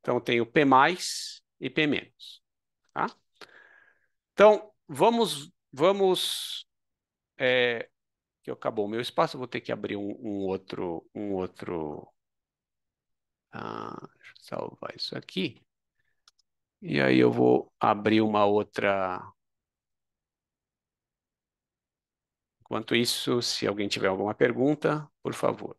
A: Então, tem o P mais e P menos. Tá? Então, vamos. vamos é, que acabou o meu espaço, vou ter que abrir um, um outro. Um outro ah, deixa eu salvar isso aqui. E aí eu vou abrir uma outra. Enquanto isso, se alguém tiver alguma pergunta, por favor.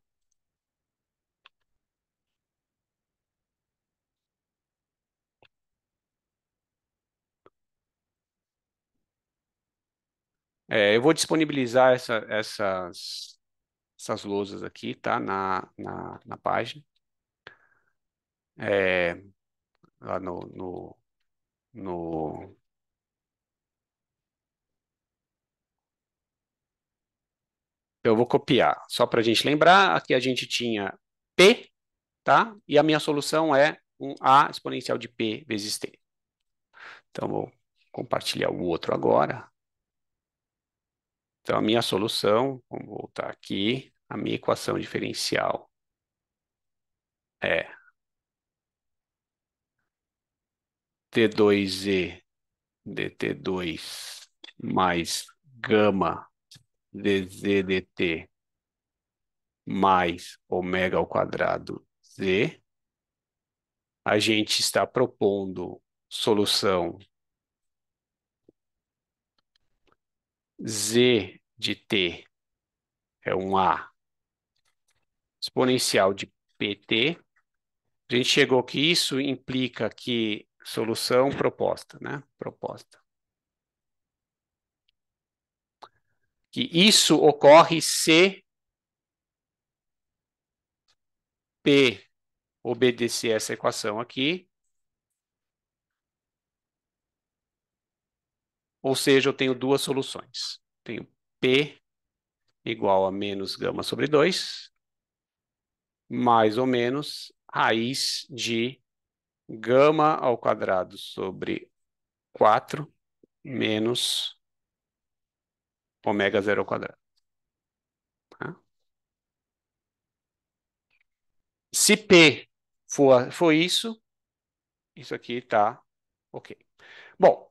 A: É, eu vou disponibilizar essa, essas, essas lousas aqui, tá? Na, na, na página. É, lá no, no, no... Eu vou copiar, só para a gente lembrar, aqui a gente tinha P, tá? E a minha solução é um A exponencial de P vezes T. Então, vou compartilhar o outro agora. Então, a minha solução, vamos voltar aqui, a minha equação diferencial é T2E dt2 mais gama dz dt mais ômega ao quadrado z. A gente está propondo solução Z de T é um A exponencial de PT. A gente chegou que isso implica que solução proposta, né? Proposta. Que isso ocorre se P obedecer essa equação aqui Ou seja, eu tenho duas soluções. Tenho P igual a menos gama sobre 2, mais ou menos raiz de gama ao quadrado sobre 4 menos ômega zero ao quadrado. Tá? Se P for, for isso, isso aqui está ok. Bom,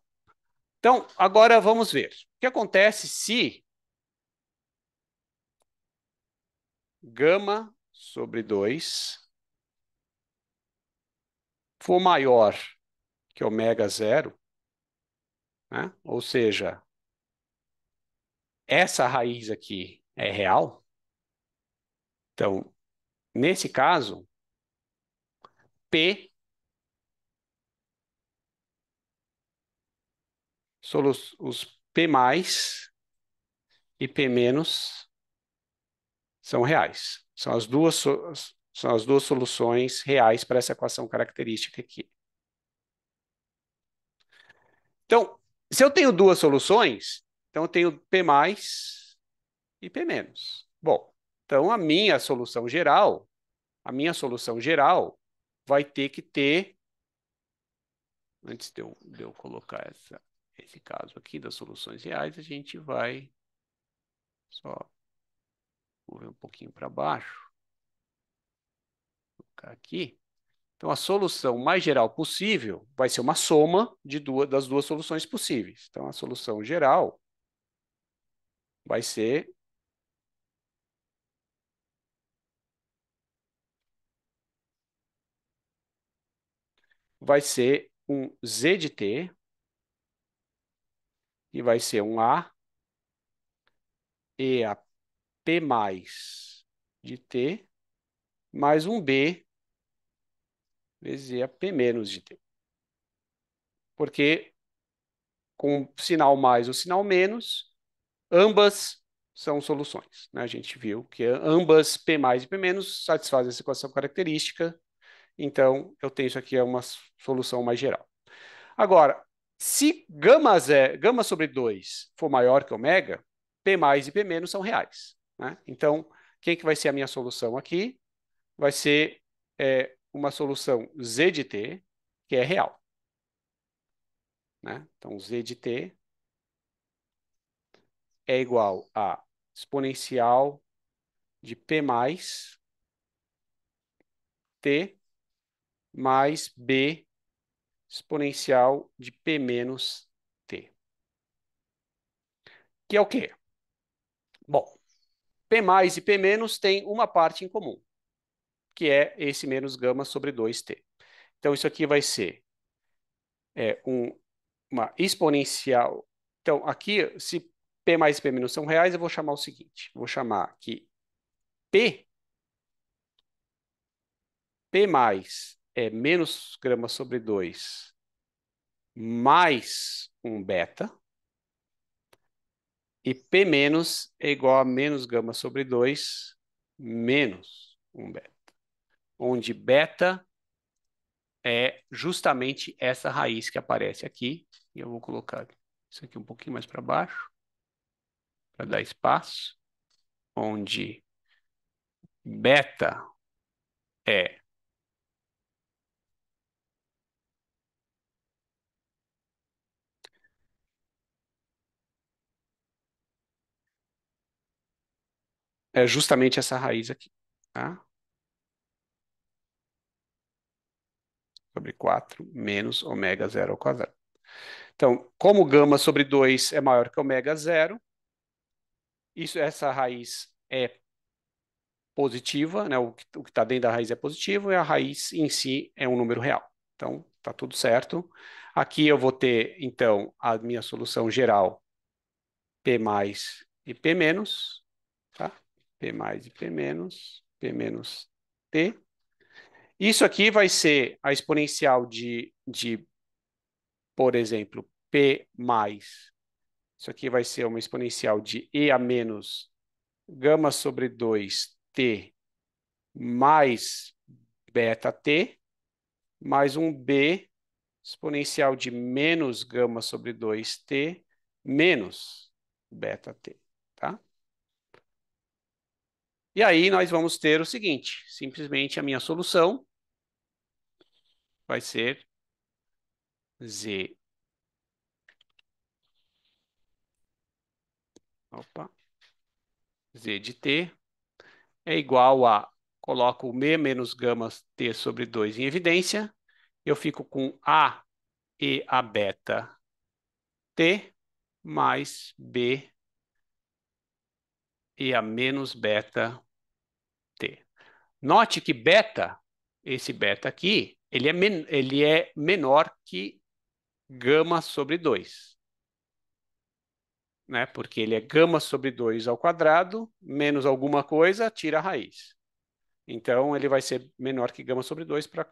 A: então, agora vamos ver. O que acontece se gama sobre 2 for maior que ômega zero, né? ou seja, essa raiz aqui é real, então, nesse caso, P sobre os, os P e P são reais. São as duas, são as duas soluções reais para essa equação característica aqui. Então, se eu tenho duas soluções, então eu tenho P e P Bom, então a minha solução geral, a minha solução geral vai ter que ter. Antes de eu, de eu colocar essa Nesse caso aqui das soluções reais, a gente vai só mover um pouquinho para baixo. Colocar aqui. Então, a solução mais geral possível vai ser uma soma de duas, das duas soluções possíveis. Então, a solução geral vai ser vai ser um z de t que vai ser um A e a P mais de T mais um B vezes a P menos de T. Porque com sinal mais ou sinal menos, ambas são soluções. Né? A gente viu que ambas P mais e P menos satisfazem essa equação característica, então eu tenho isso aqui é uma solução mais geral. Agora, se gama, zero, gama sobre 2 for maior que ômega, P mais e P menos são reais. Né? Então, quem que vai ser a minha solução aqui? Vai ser é, uma solução Z de T, que é real. Né? Então, Z de T é igual a exponencial de P mais T mais B exponencial de P menos T. Que é o quê? Bom, P mais e P menos têm uma parte em comum, que é esse menos gama sobre 2T. Então, isso aqui vai ser é, um, uma exponencial. Então, aqui, se P mais e P menos são reais, eu vou chamar o seguinte. Vou chamar que P, P mais é menos grama sobre 2 mais um beta. E P menos é igual a menos gama sobre 2 menos um beta. Onde beta é justamente essa raiz que aparece aqui. E eu vou colocar isso aqui um pouquinho mais para baixo, para dar espaço. Onde beta é é justamente essa raiz aqui, tá? Sobre 4 menos ômega zero ao quadrado. Então, como gama sobre 2 é maior que ômega zero, isso, essa raiz é positiva, né? o que está dentro da raiz é positivo, e a raiz em si é um número real. Então, está tudo certo. Aqui eu vou ter, então, a minha solução geral P mais e P menos, P mais e P menos, P menos T. Isso aqui vai ser a exponencial de, de, por exemplo, P mais. Isso aqui vai ser uma exponencial de E a menos gama sobre 2T mais beta T, mais um B exponencial de menos gama sobre 2T menos beta T. E aí nós vamos ter o seguinte, simplesmente a minha solução vai ser Z. Opa. Z de T é igual a, coloco o M menos gama T sobre 2 em evidência, eu fico com A e a beta T mais B e a menos beta t. Note que beta, esse beta aqui, ele é, ele é menor que gama sobre 2. Né? Porque ele é gama sobre 2 ao quadrado, menos alguma coisa, tira a raiz. Então, ele vai ser menor que gama sobre 2 pra,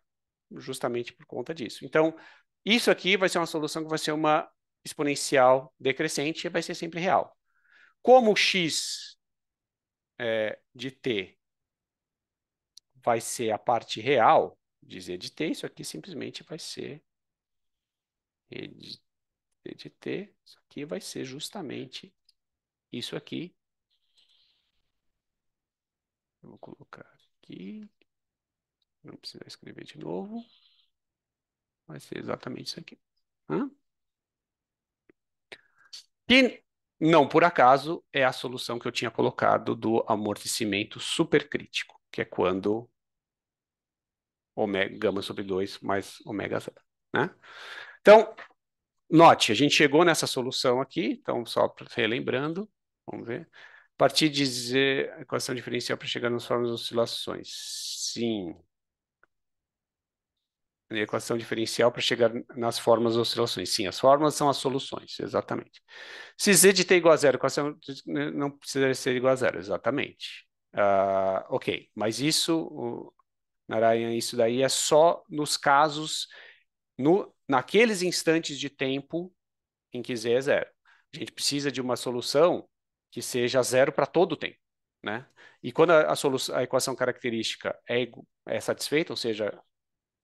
A: justamente por conta disso. Então, isso aqui vai ser uma solução que vai ser uma exponencial decrescente e vai ser sempre real. Como x é, de T vai ser a parte real de Z de T, isso aqui simplesmente vai ser Z de T, isso aqui vai ser justamente isso aqui. Eu vou colocar aqui, não precisa escrever de novo, vai ser exatamente isso aqui. Hã? Não por acaso é a solução que eu tinha colocado do amortecimento supercrítico, que é quando ômega, gama sobre 2 mais ômega zero. Né? Então, note, a gente chegou nessa solução aqui, então só relembrando, vamos ver. A partir de dizer equação diferencial para chegar nas formas de oscilações. Sim na equação diferencial para chegar nas formas oscilações. Sim, as formas são as soluções, exatamente. Se z de t é igual a zero, equação né, não precisaria ser igual a zero, exatamente. Uh, ok, mas isso, Narayan, isso daí é só nos casos, no, naqueles instantes de tempo em que z é zero. A gente precisa de uma solução que seja zero para todo o tempo. Né? E quando a, a, solução, a equação característica é, é satisfeita, ou seja,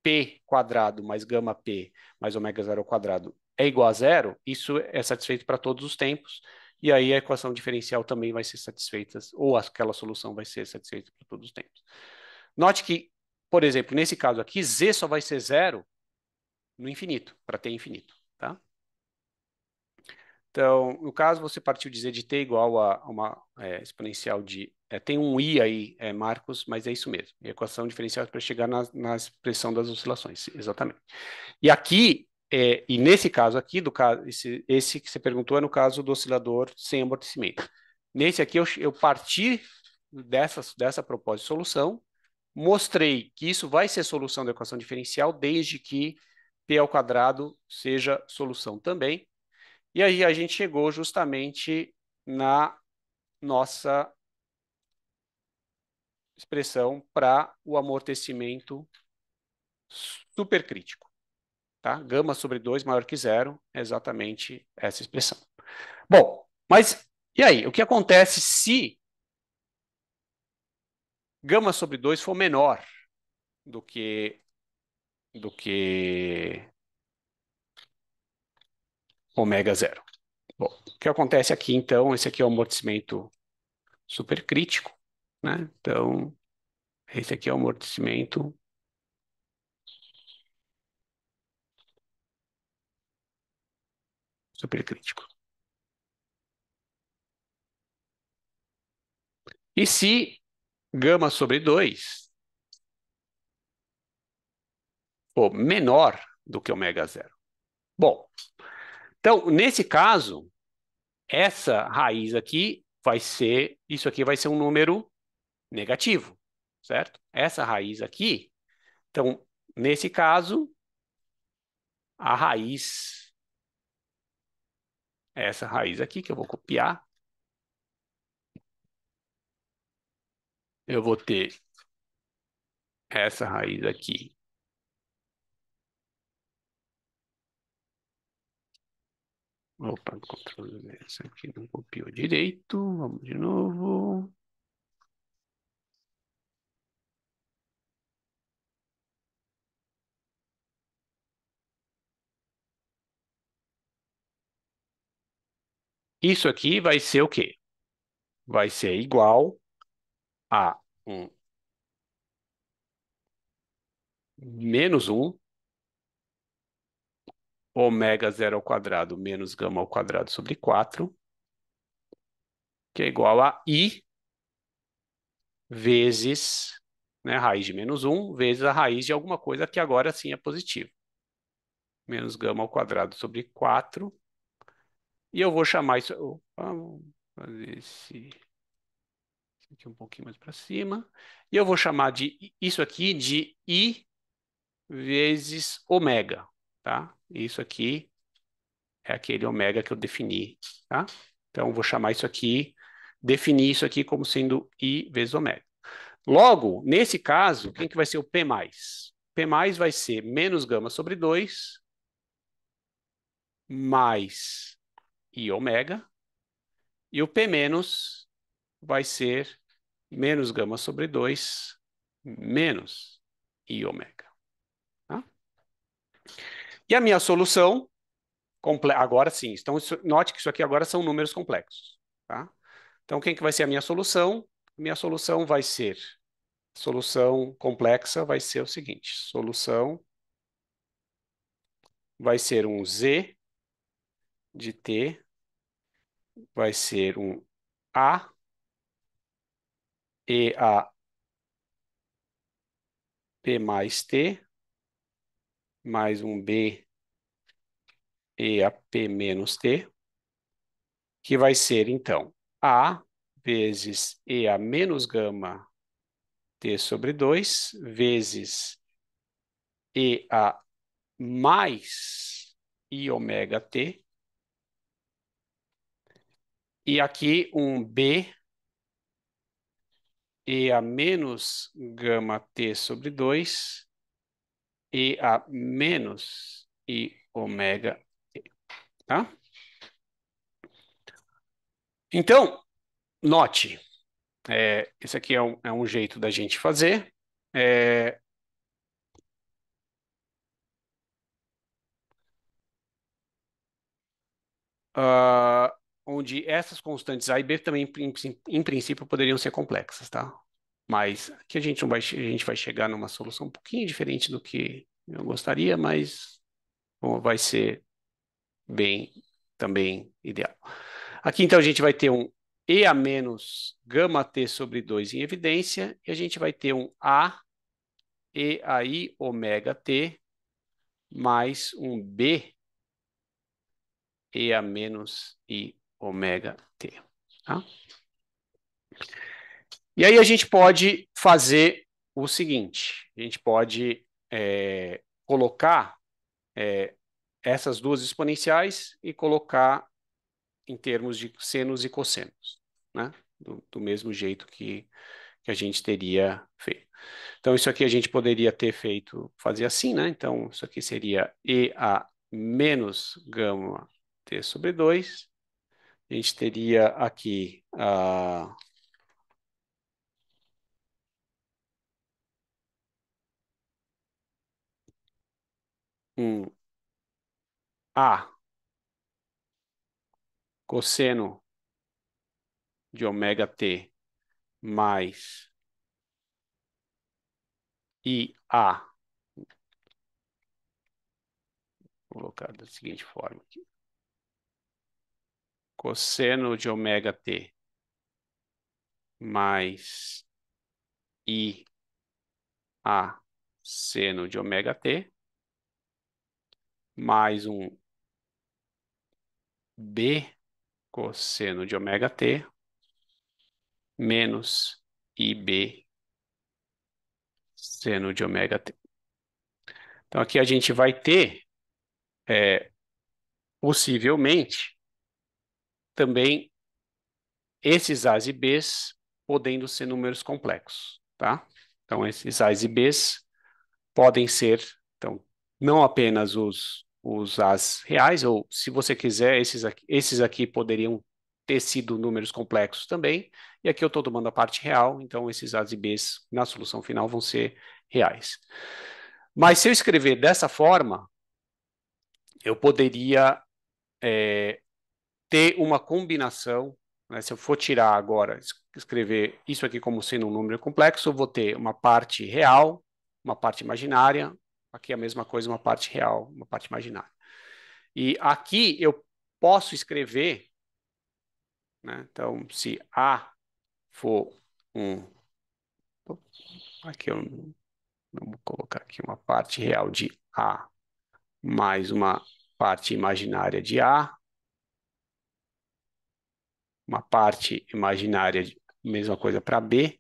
A: P quadrado mais gama P mais ômega zero ao quadrado é igual a zero, isso é satisfeito para todos os tempos, e aí a equação diferencial também vai ser satisfeita, ou aquela solução vai ser satisfeita para todos os tempos. Note que, por exemplo, nesse caso aqui, z só vai ser zero no infinito, para ter infinito, tá? Então, no caso, você partiu dizer de t igual a, uma é, exponencial de. É, tem um i aí, é, Marcos, mas é isso mesmo. Equação diferencial para chegar na, na, expressão das oscilações, exatamente. E aqui, é, e nesse caso aqui, do caso, esse, esse, que você perguntou é no caso do oscilador sem amortecimento. Nesse aqui, eu, eu parti dessa, dessa proposta de solução, mostrei que isso vai ser solução da equação diferencial desde que p ao quadrado seja solução também e aí a gente chegou justamente na nossa expressão para o amortecimento supercrítico. Tá? Gama sobre 2 maior que zero é exatamente essa expressão. Bom, mas e aí? O que acontece se gama sobre 2 for menor do que do que ômega zero. Bom, o que acontece aqui então? Esse aqui é o amortecimento supercrítico, né? Então, esse aqui é o amortecimento supercrítico. E se gama sobre 2 for menor do que ômega zero? Bom, então, nesse caso, essa raiz aqui vai ser, isso aqui vai ser um número negativo, certo? Essa raiz aqui, então, nesse caso, a raiz, essa raiz aqui que eu vou copiar, eu vou ter essa raiz aqui
B: Opa, controle isso aqui não copiou direito. Vamos de novo.
A: Isso aqui vai ser o quê? Vai ser igual a um menos um ômega zero ao quadrado menos gama ao quadrado sobre 4, que é igual a i vezes né, raiz de menos 1 vezes a raiz de alguma coisa que agora sim é positivo, Menos gama ao quadrado sobre 4. E eu vou chamar isso... Vamos fazer esse, esse aqui um pouquinho mais para cima. E eu vou chamar de isso aqui de i vezes ômega tá? Isso aqui é aquele ômega que eu defini, tá? Então, vou chamar isso aqui, definir isso aqui como sendo I vezes ômega. Logo, nesse caso, quem que vai ser o P+. P+, mais vai ser menos gama sobre 2, mais I ômega, e o P- menos vai ser menos gama sobre 2, menos I ômega. Tá? E a minha solução, agora sim, então isso, note que isso aqui agora são números complexos. Tá? Então, quem que vai ser a minha solução? A minha solução vai ser, solução complexa vai ser o seguinte, solução vai ser um Z de T, vai ser um A, E A P mais T, mais um B e a P menos T, que vai ser, então, A vezes E a menos gama T sobre 2, vezes E a mais I ômega T, e aqui um B E a menos gama T sobre 2 e a menos I ômega t, tá? Então, note, é, esse aqui é um, é um, jeito da gente fazer. É... Uh, onde essas constantes A e B também, em, em princípio, poderiam ser complexas, tá? Mas aqui a gente não vai, a gente vai chegar numa solução um pouquinho diferente do que eu gostaria, mas vai ser bem também ideal. Aqui então a gente vai ter um E a menos gama T sobre 2 em evidência e a gente vai ter um A E aí ômega T mais um B E a menos I ômega T. Tá? E aí a gente pode fazer o seguinte: a gente pode é, colocar é, essas duas exponenciais e colocar em termos de senos e cossenos, né? do, do mesmo jeito que, que a gente teria feito. Então, isso aqui a gente poderia ter feito, fazer assim, né? Então, isso aqui seria E a menos gama T sobre 2. A gente teria aqui a. Uh Um A cosseno de ômega t mais IA. Vou colocar da seguinte forma aqui. Cosseno de ômega t mais I A seno de ômega t mais um B cosseno de ômega t
B: menos
A: IB seno de ômega t. Então, aqui a gente vai ter, é, possivelmente, também esses A's e B's podendo ser números complexos, tá? Então, esses A's e B's podem ser, então, não apenas os, os as reais, ou se você quiser, esses aqui, esses aqui poderiam ter sido números complexos também, e aqui eu estou tomando a parte real, então esses As e Bs na solução final vão ser reais. Mas se eu escrever dessa forma, eu poderia é, ter uma combinação, né? se eu for tirar agora, escrever isso aqui como sendo um número complexo, eu vou ter uma parte real, uma parte imaginária, Aqui é a mesma coisa, uma parte real, uma parte imaginária. E aqui eu posso escrever, né? então se A for um, aqui eu vamos colocar aqui uma parte real de A mais uma parte imaginária de A, uma parte imaginária, mesma coisa para B,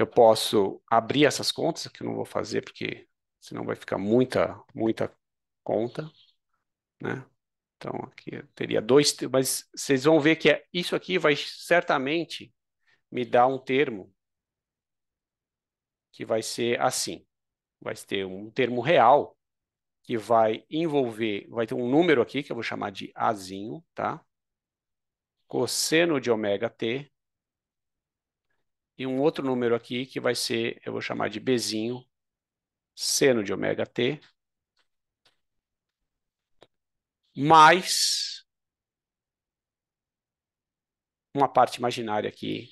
A: Eu posso abrir essas contas, que eu não vou fazer, porque senão vai ficar muita, muita conta, né? Então, aqui teria dois, mas vocês vão ver que é, isso aqui vai certamente me dar um termo que vai ser assim. Vai ter um termo real que vai envolver, vai ter um número aqui que eu vou chamar de Azinho, tá? Cosseno de ômega t e um outro número aqui que vai ser, eu vou chamar de Bzinho, seno de ômega t, mais uma parte imaginária aqui.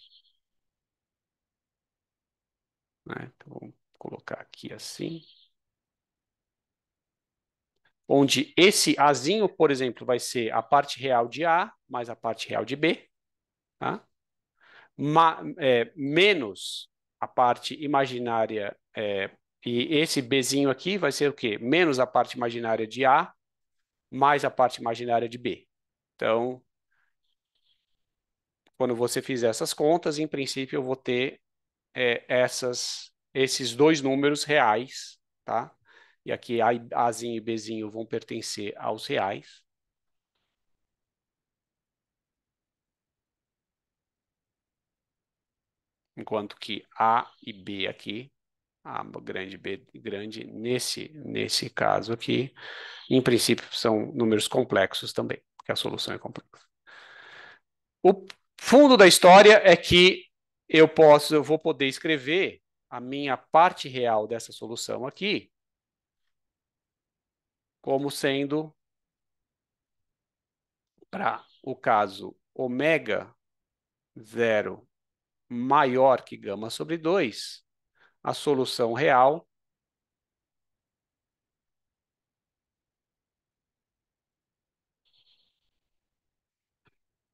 A: Né? Então, vou colocar aqui assim. Onde esse Azinho, por exemplo, vai ser a parte real de A mais a parte real de B. Tá? ma, é, menos a parte imaginária, é, e esse Bzinho aqui vai ser o quê? Menos a parte imaginária de A, mais a parte imaginária de B. Então, quando você fizer essas contas, em princípio eu vou ter é, essas, esses dois números reais, tá? E aqui A, Azinho e Bzinho vão pertencer aos reais. enquanto que A e B aqui, A grande B grande, nesse, nesse caso aqui, em princípio são números complexos também, porque a solução é complexa. O fundo da história é que eu posso, eu vou poder escrever a minha parte real dessa solução aqui como sendo para o caso ômega zero maior que gama sobre 2, a solução real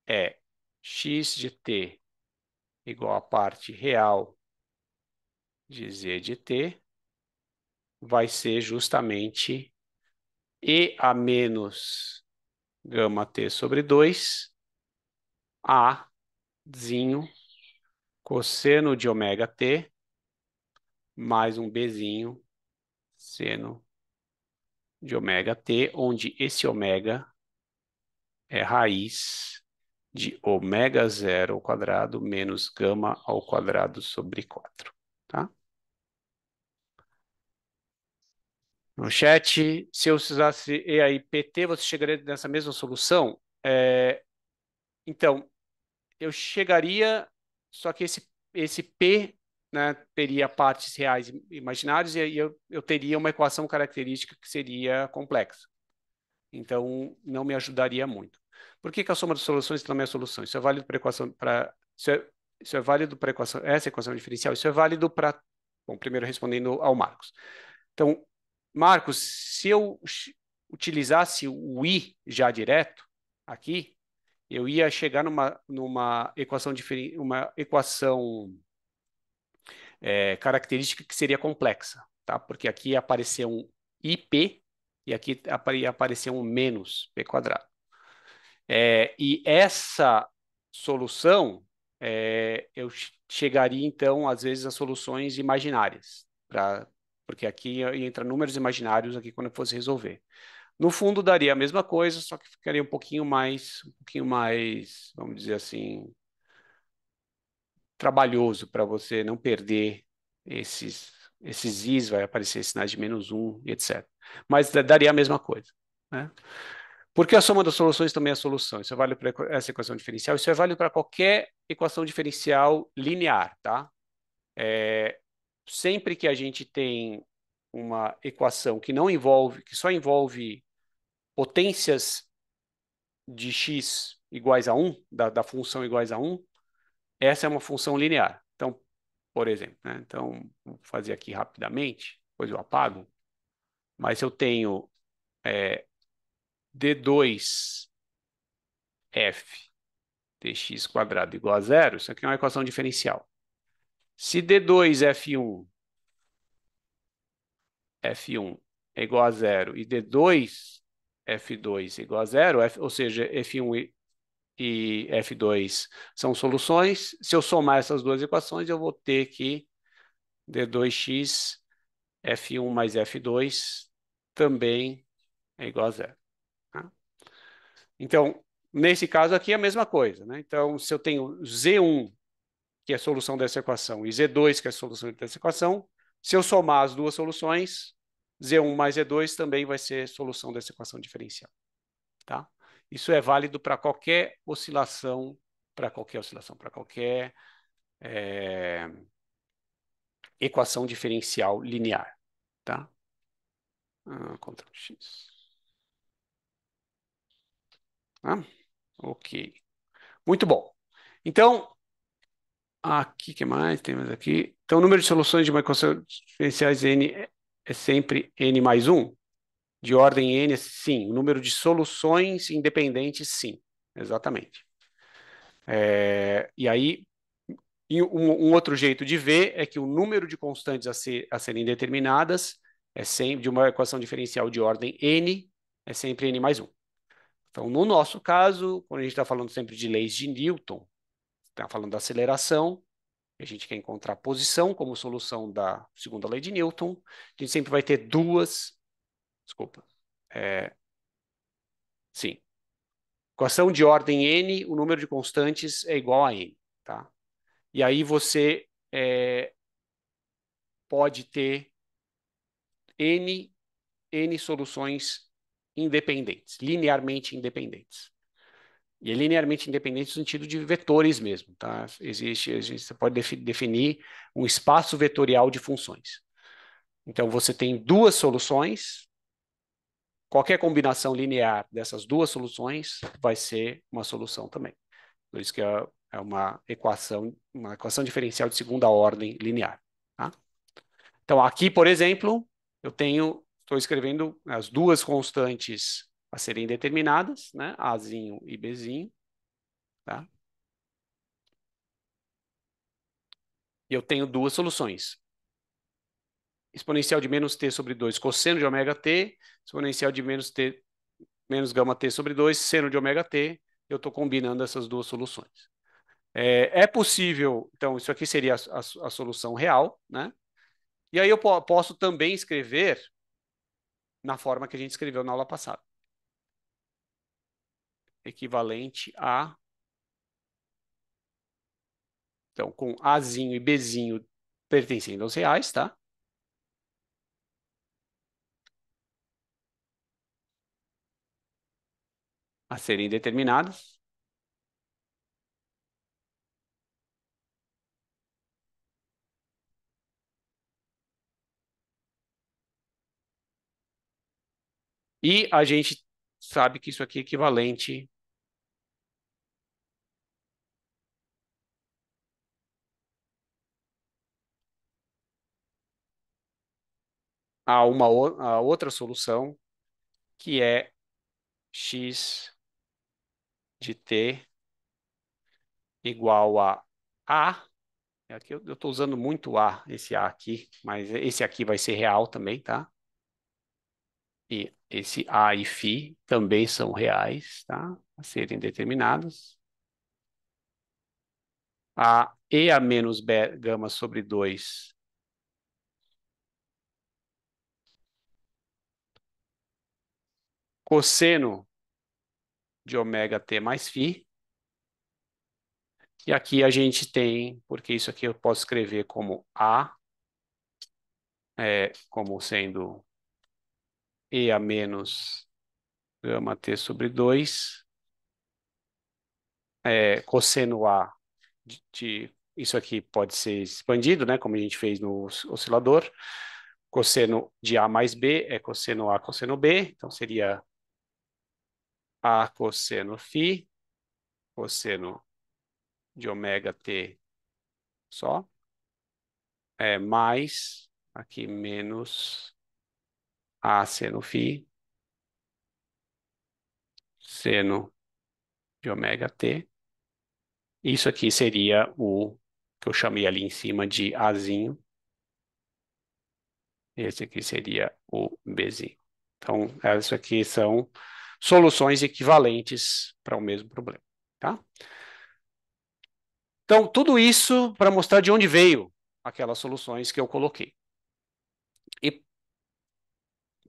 A: é x de t igual à parte real de z de t, vai ser justamente e a menos gama t sobre 2, azinho cosseno de ômega t mais um bzinho seno de ômega t, onde esse ômega é raiz de ômega zero ao quadrado menos gama ao quadrado sobre 4, tá? No chat, se eu usasse E aí PT, você chegaria nessa mesma solução? É... Então, eu chegaria só que esse, esse P né, teria partes reais imaginárias e aí eu, eu teria uma equação característica que seria complexa. Então, não me ajudaria muito. Por que, que a soma das soluções também é solução? Isso é válido para equação para isso, é, isso é, válido para equação essa equação diferencial. Isso é válido para bom primeiro respondendo ao Marcos. Então, Marcos, se eu utilizasse o i já direto aqui, eu ia chegar numa, numa equação diferente, uma equação é, característica que seria complexa, tá? Porque aqui apareceu um IP e aqui apareceu um menos P quadrado. É, e essa solução, é, eu chegaria então, às vezes, a soluções imaginárias, pra, porque aqui entra números imaginários aqui quando eu fosse resolver. No fundo daria a mesma coisa, só que ficaria um pouquinho mais, um pouquinho mais, vamos dizer assim, trabalhoso para você não perder esses esses is, vai aparecer sinais de menos um, etc. Mas daria a mesma coisa, né? Porque a soma das soluções também é solução. Isso é válido para essa equação diferencial. Isso é válido para qualquer equação diferencial linear, tá? É, sempre que a gente tem uma equação que não envolve, que só envolve potências de x iguais a 1, da, da função iguais a 1, essa é uma função linear. Então, por exemplo, né? então vou fazer aqui rapidamente, depois eu apago, mas eu tenho é, d2 f dx igual a zero, isso aqui é uma equação diferencial. Se d2f1 F1 é igual a zero e D2 F2 é igual a zero, F, ou seja, F1 e, e F2 são soluções. Se eu somar essas duas equações, eu vou ter que D2x F1 mais F2 também é igual a zero. Tá? Então, nesse caso aqui é a mesma coisa. Né? Então, se eu tenho Z1, que é a solução dessa equação, e Z2, que é a solução dessa equação, se eu somar as duas soluções, Z1 mais Z2 também vai ser solução dessa equação diferencial. Tá? Isso é válido para qualquer oscilação, para qualquer oscilação, para qualquer é, equação diferencial linear. Tá? Ah, Ctrl X. Ah, ok. Muito bom. Então, Aqui, que mais? Tem mais aqui. Então, o número de soluções de microserviços gerenciais N é, é sempre N mais 1? De ordem N, sim. O número de soluções independentes, sim. Exatamente. É, e aí, um, um, outro jeito de ver é que o número de constantes a, ser, a serem determinadas é sempre de uma equação diferencial de ordem N, é sempre N mais 1. Então, no nosso caso, quando a gente está falando sempre de leis de Newton, está falando da aceleração, a gente quer encontrar posição como solução da segunda lei de Newton. A gente sempre vai ter duas. Desculpa. É, sim. Equação de ordem n, o número de constantes é igual a n. Tá? E aí você é, pode ter n, n soluções independentes, linearmente independentes. E é linearmente independente no sentido de vetores mesmo, tá? Existe, existe você pode defi definir um espaço vetorial de funções. Então, você tem duas soluções, qualquer combinação linear dessas duas soluções vai ser uma solução também. Por isso que é, é uma equação, uma equação diferencial de segunda ordem linear. Tá? Então, aqui, por exemplo, eu tenho, estou escrevendo as duas constantes a serem determinadas, né? Azinho e Bzinho, tá? E eu tenho duas soluções. Exponencial de menos t sobre 2 cosseno de ômega t, exponencial de menos t menos gama t sobre 2 seno de ômega t. Eu estou combinando essas duas soluções. É, é, possível, então, isso aqui seria a, a, a solução real, né? E aí eu po posso também escrever na forma que a gente escreveu na aula passada equivalente a. Então, com Azinho e Bzinho pertencendo aos reais, tá? A serem determinados. E a gente sabe que isso aqui é equivalente há uma a outra solução que é x de t igual a a. É aqui eu estou usando muito a, esse a aqui, mas esse aqui vai ser real também, tá? E esse a e φ também são reais, tá? A serem determinados. A e a menos b, gama sobre 2 cosseno de ωt t mais φ. E aqui a gente tem, porque isso aqui eu posso escrever como A, é, como sendo E a menos gama T sobre 2, é, cosseno A de, de, isso aqui pode ser expandido, né, como a gente fez no oscilador, cosseno de A mais B é cosseno A cosseno B, então seria a cosseno φ, cosseno de ômega t só, é mais, aqui menos A seno φ, seno de ômega t. Isso aqui seria o que eu chamei ali em cima de Azinho. Esse aqui seria o Bzinho. Então, isso aqui são soluções equivalentes para o mesmo problema. Tá? Então, tudo isso para mostrar de onde veio aquelas soluções que eu coloquei. E,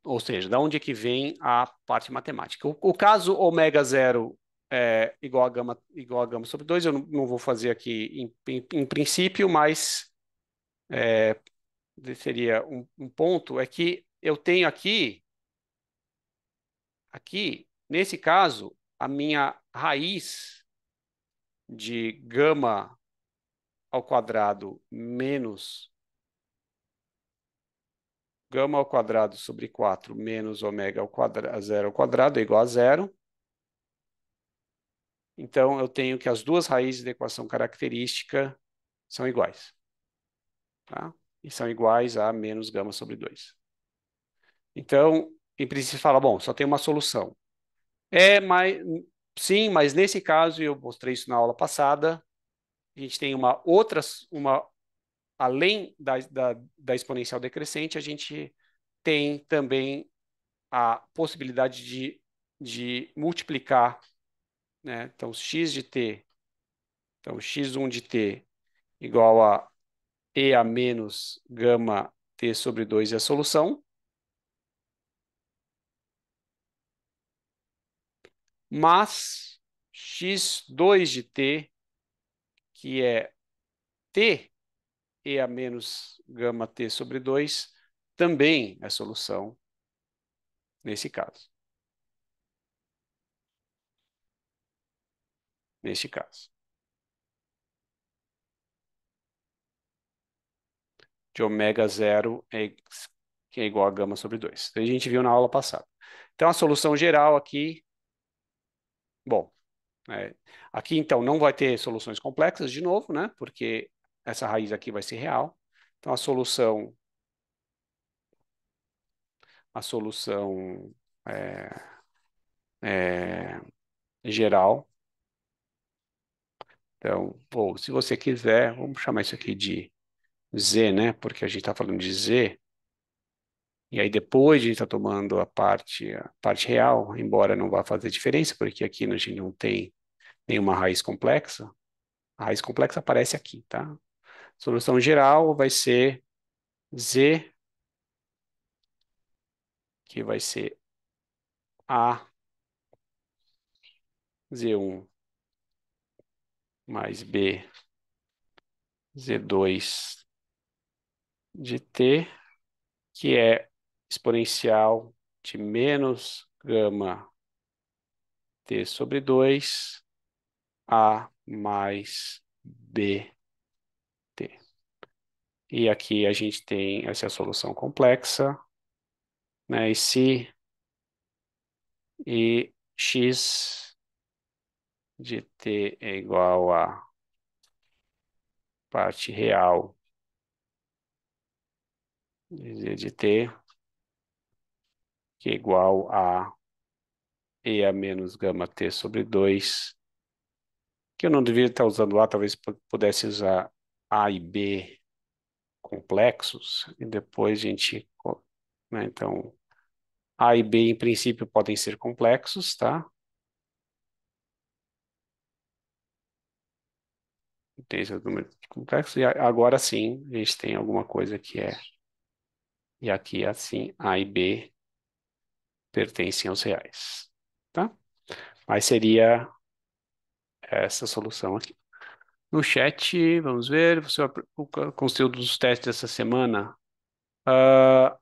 A: ou seja, da onde é que vem a parte matemática. O, o caso ômega zero é igual a gama, igual a gama sobre 2, eu não, não, vou fazer aqui em, em, em princípio, mas é, seria um, um ponto, é que eu tenho aqui Aqui, nesse caso, a minha raiz de gama ao quadrado menos gama ao quadrado sobre 4 menos ômega ao quadrado, zero ao quadrado é igual a zero. Então, eu tenho que as duas raízes da equação característica são iguais. Tá? E são iguais a menos gama sobre 2. Então, em princípio fala, bom, só tem uma solução. É, mas sim, mas nesse caso, eu mostrei isso na aula passada, a gente tem uma outra, uma, além da, da, da exponencial decrescente, a gente tem também a possibilidade de, de multiplicar, né? então x de t, então x1 de t igual a e a menos gama t sobre 2 é a solução, mas x2 de t, que é t e a menos gama t sobre 2, também é solução nesse caso. Neste caso. De ômega 0 é, que é igual a gama sobre 2. a gente viu na aula passada. Então, a solução geral aqui Bom, é, aqui então não vai ter soluções complexas de novo, né? Porque essa raiz aqui vai ser real. Então a solução a solução é, é, geral. Então, bom, se você quiser, vamos chamar isso aqui de Z, né? Porque a gente está falando de Z. E aí depois a gente está tomando a parte, a parte real, embora não vá fazer diferença, porque aqui a gente não tem nenhuma raiz complexa, a raiz complexa aparece aqui, tá? Solução geral vai ser Z, que vai ser A Z1 mais B Z2 de T, que é exponencial de menos gama t sobre 2 a mais b t. E aqui a gente tem essa solução complexa, né? E se e x de t é igual a parte real de t que é igual a E a menos gama T sobre 2, que eu não devia estar usando A, talvez pudesse usar A e B complexos, e depois a gente... Né, então, A e B, em princípio, podem ser complexos, tá? Desde o número complexo, e agora sim, a gente tem alguma coisa que é... E aqui, é assim, A e B pertencem aos reais, tá? Mas seria essa solução aqui. No chat, vamos ver, você, o conteúdo dos testes dessa semana. Uh,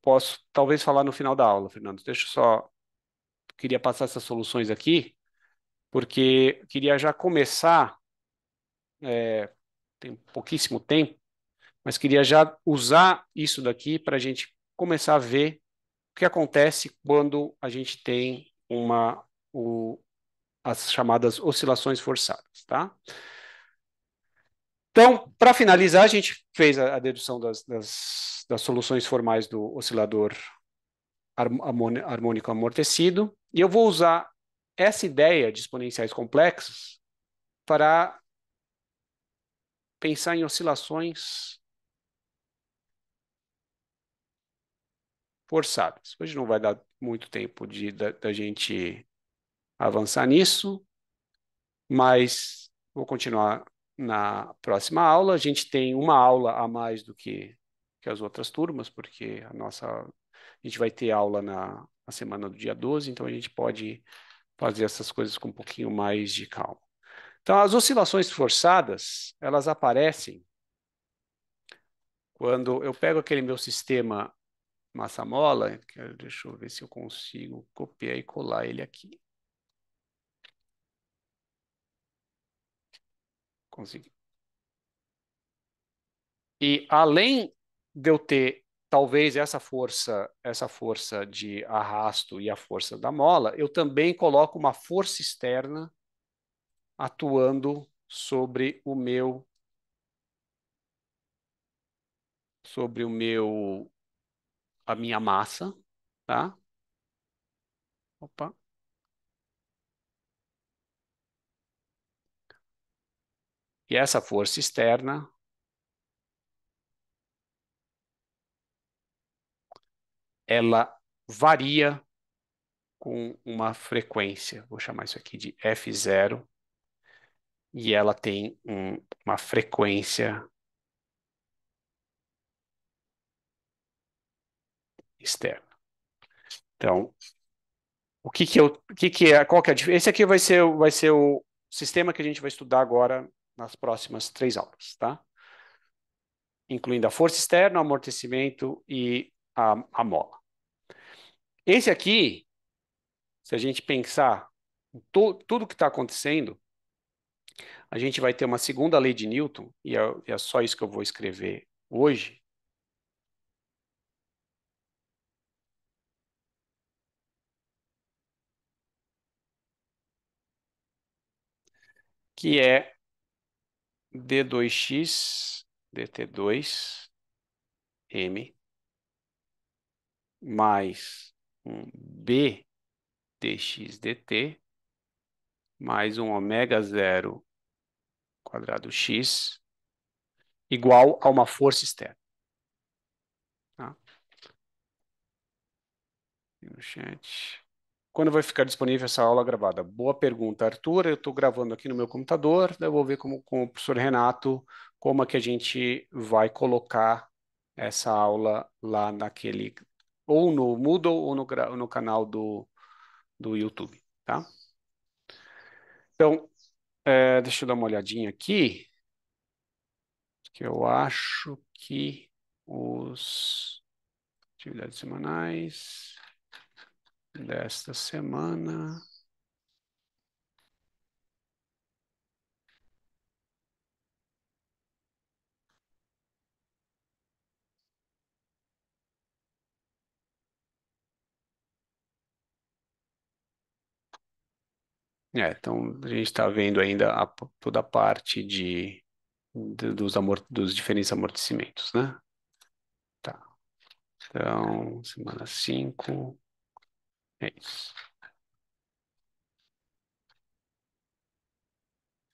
A: posso talvez falar no final da aula, Fernando. Deixa eu só. Queria passar essas soluções aqui, porque queria já começar. É, tem pouquíssimo tempo, mas queria já usar isso daqui para a gente começar a ver que acontece quando a gente tem uma, o, as chamadas oscilações forçadas, tá? Então, para finalizar, a gente fez a, a dedução das, das, das, soluções formais do oscilador harmônico amortecido, e eu vou usar essa ideia de exponenciais complexas para pensar em oscilações forçadas. Hoje não vai dar muito tempo de da, gente avançar nisso, mas vou continuar na próxima aula. A gente tem uma aula a mais do que, que as outras turmas, porque a nossa a gente vai ter aula na, na semana do dia 12, então a gente pode fazer essas coisas com um pouquinho mais de calma. Então, as oscilações forçadas, elas aparecem quando eu pego aquele meu sistema Massa mola. deixa eu ver se eu consigo copiar e colar ele aqui. Consegui. E além de eu ter talvez essa força, essa força de arrasto e a força da mola, eu também coloco uma força externa atuando sobre o meu sobre o meu a minha massa, tá? Opa. E essa força externa ela varia com uma frequência, vou chamar isso aqui de F0, e ela tem um, uma frequência externa. Então, o que que, eu, o que, que é, qual que é a diferença? Esse aqui vai ser, vai ser o sistema que a gente vai estudar agora nas próximas três aulas, tá? Incluindo a força externa, o amortecimento e a, a mola. Esse aqui, se a gente pensar em to, tudo que está acontecendo, a gente vai ter uma segunda lei de Newton, e é, é só isso que eu vou escrever hoje, que é d2x dt2m mais um b dx dt mais um ômega zero quadrado x igual a uma força externa. Tá? no chat. Quando vai ficar disponível essa aula gravada? Boa pergunta, Arthur. Eu estou gravando aqui no meu computador, eu vou ver como, com o professor Renato como é que a gente vai colocar essa aula lá naquele, ou no Moodle ou no, no canal do, do YouTube, tá? Então, é, deixa eu dar uma olhadinha aqui, que eu acho que os atividades semanais desta semana. É, então a gente está vendo ainda a, toda a parte de, de dos, amort, dos diferentes amortecimentos, né? Tá. Então, semana 5. É isso.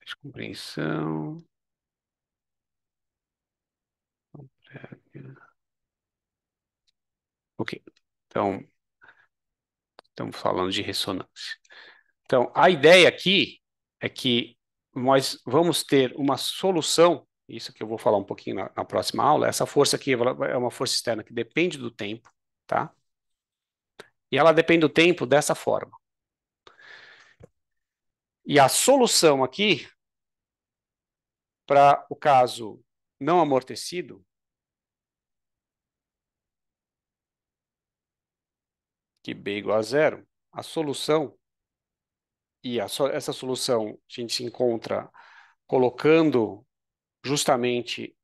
B: De compreensão.
A: Ok. Então, estamos falando de ressonância. Então, a ideia aqui é que nós vamos ter uma solução, isso que eu vou falar um pouquinho na, na próxima aula, essa força aqui é uma força externa que depende do tempo, tá? E ela depende do tempo dessa forma. E a solução aqui, para o caso não amortecido, que B igual a zero, a solução, e a so, essa solução a gente se encontra colocando justamente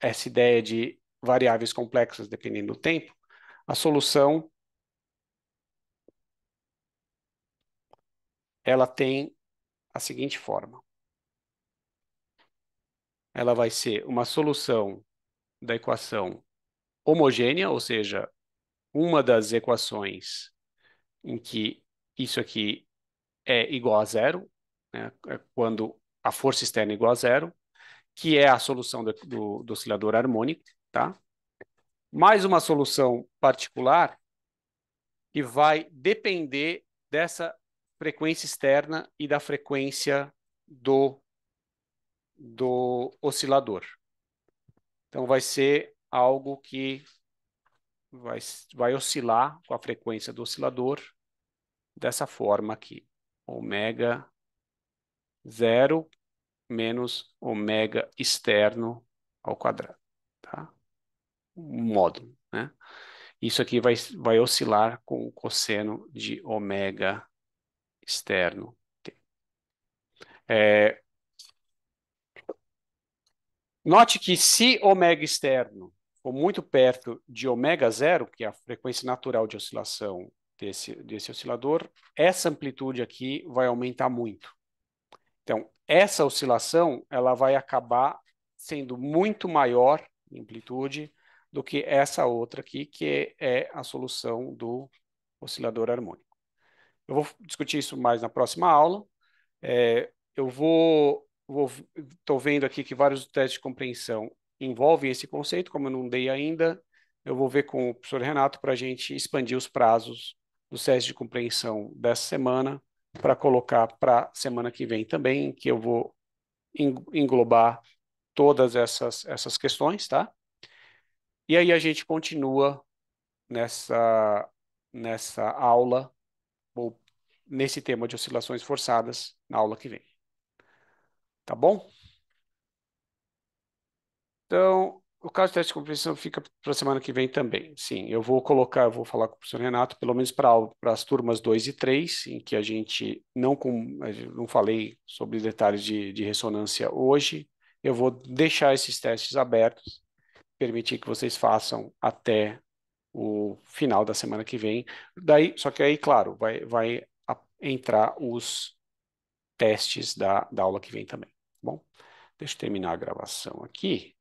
A: essa ideia de variáveis complexas dependendo do tempo, a solução ela tem a seguinte forma. Ela vai ser uma solução da equação homogênea, ou seja, uma das equações em que isso aqui é igual a zero, né? é quando a força externa é igual a zero, que é a solução do, do, do oscilador harmônico, tá? Mais uma solução particular que vai depender dessa frequência externa e da frequência do, do oscilador. Então, vai ser algo que vai, vai oscilar com a frequência do oscilador dessa forma aqui. Ômega zero menos ômega externo ao quadrado, tá? Um módulo, né? Isso aqui vai, vai oscilar com o cosseno de ômega externo. É, note que se ômega externo for muito perto de ômega zero, que é a frequência natural de oscilação desse, desse oscilador, essa amplitude aqui vai aumentar muito. Então, essa oscilação ela vai acabar sendo muito maior em amplitude do que essa outra aqui, que é a solução do oscilador harmônico. Eu vou discutir isso mais na próxima aula. É, eu vou estou vendo aqui que vários testes de compreensão envolvem esse conceito, como eu não dei ainda, eu vou ver com o professor Renato para a gente expandir os prazos do teste de compreensão dessa semana para colocar para semana que vem também, que eu vou englobar todas essas, essas questões, tá? E aí a gente continua nessa, nessa aula ou nesse tema de oscilações forçadas na aula que vem. Tá bom? Então, o caso de teste de compreensão fica para a semana que vem também. Sim, eu vou colocar, eu vou falar com o professor Renato, pelo menos para as turmas 2 e 3, em que a gente não, com, não falei sobre detalhes de, de ressonância hoje. Eu vou deixar esses testes abertos, permitir que vocês façam até o final da semana que vem. Daí, só que aí, claro, vai, vai entrar os testes da, da aula que vem também. Tá bom, deixa eu terminar a gravação aqui.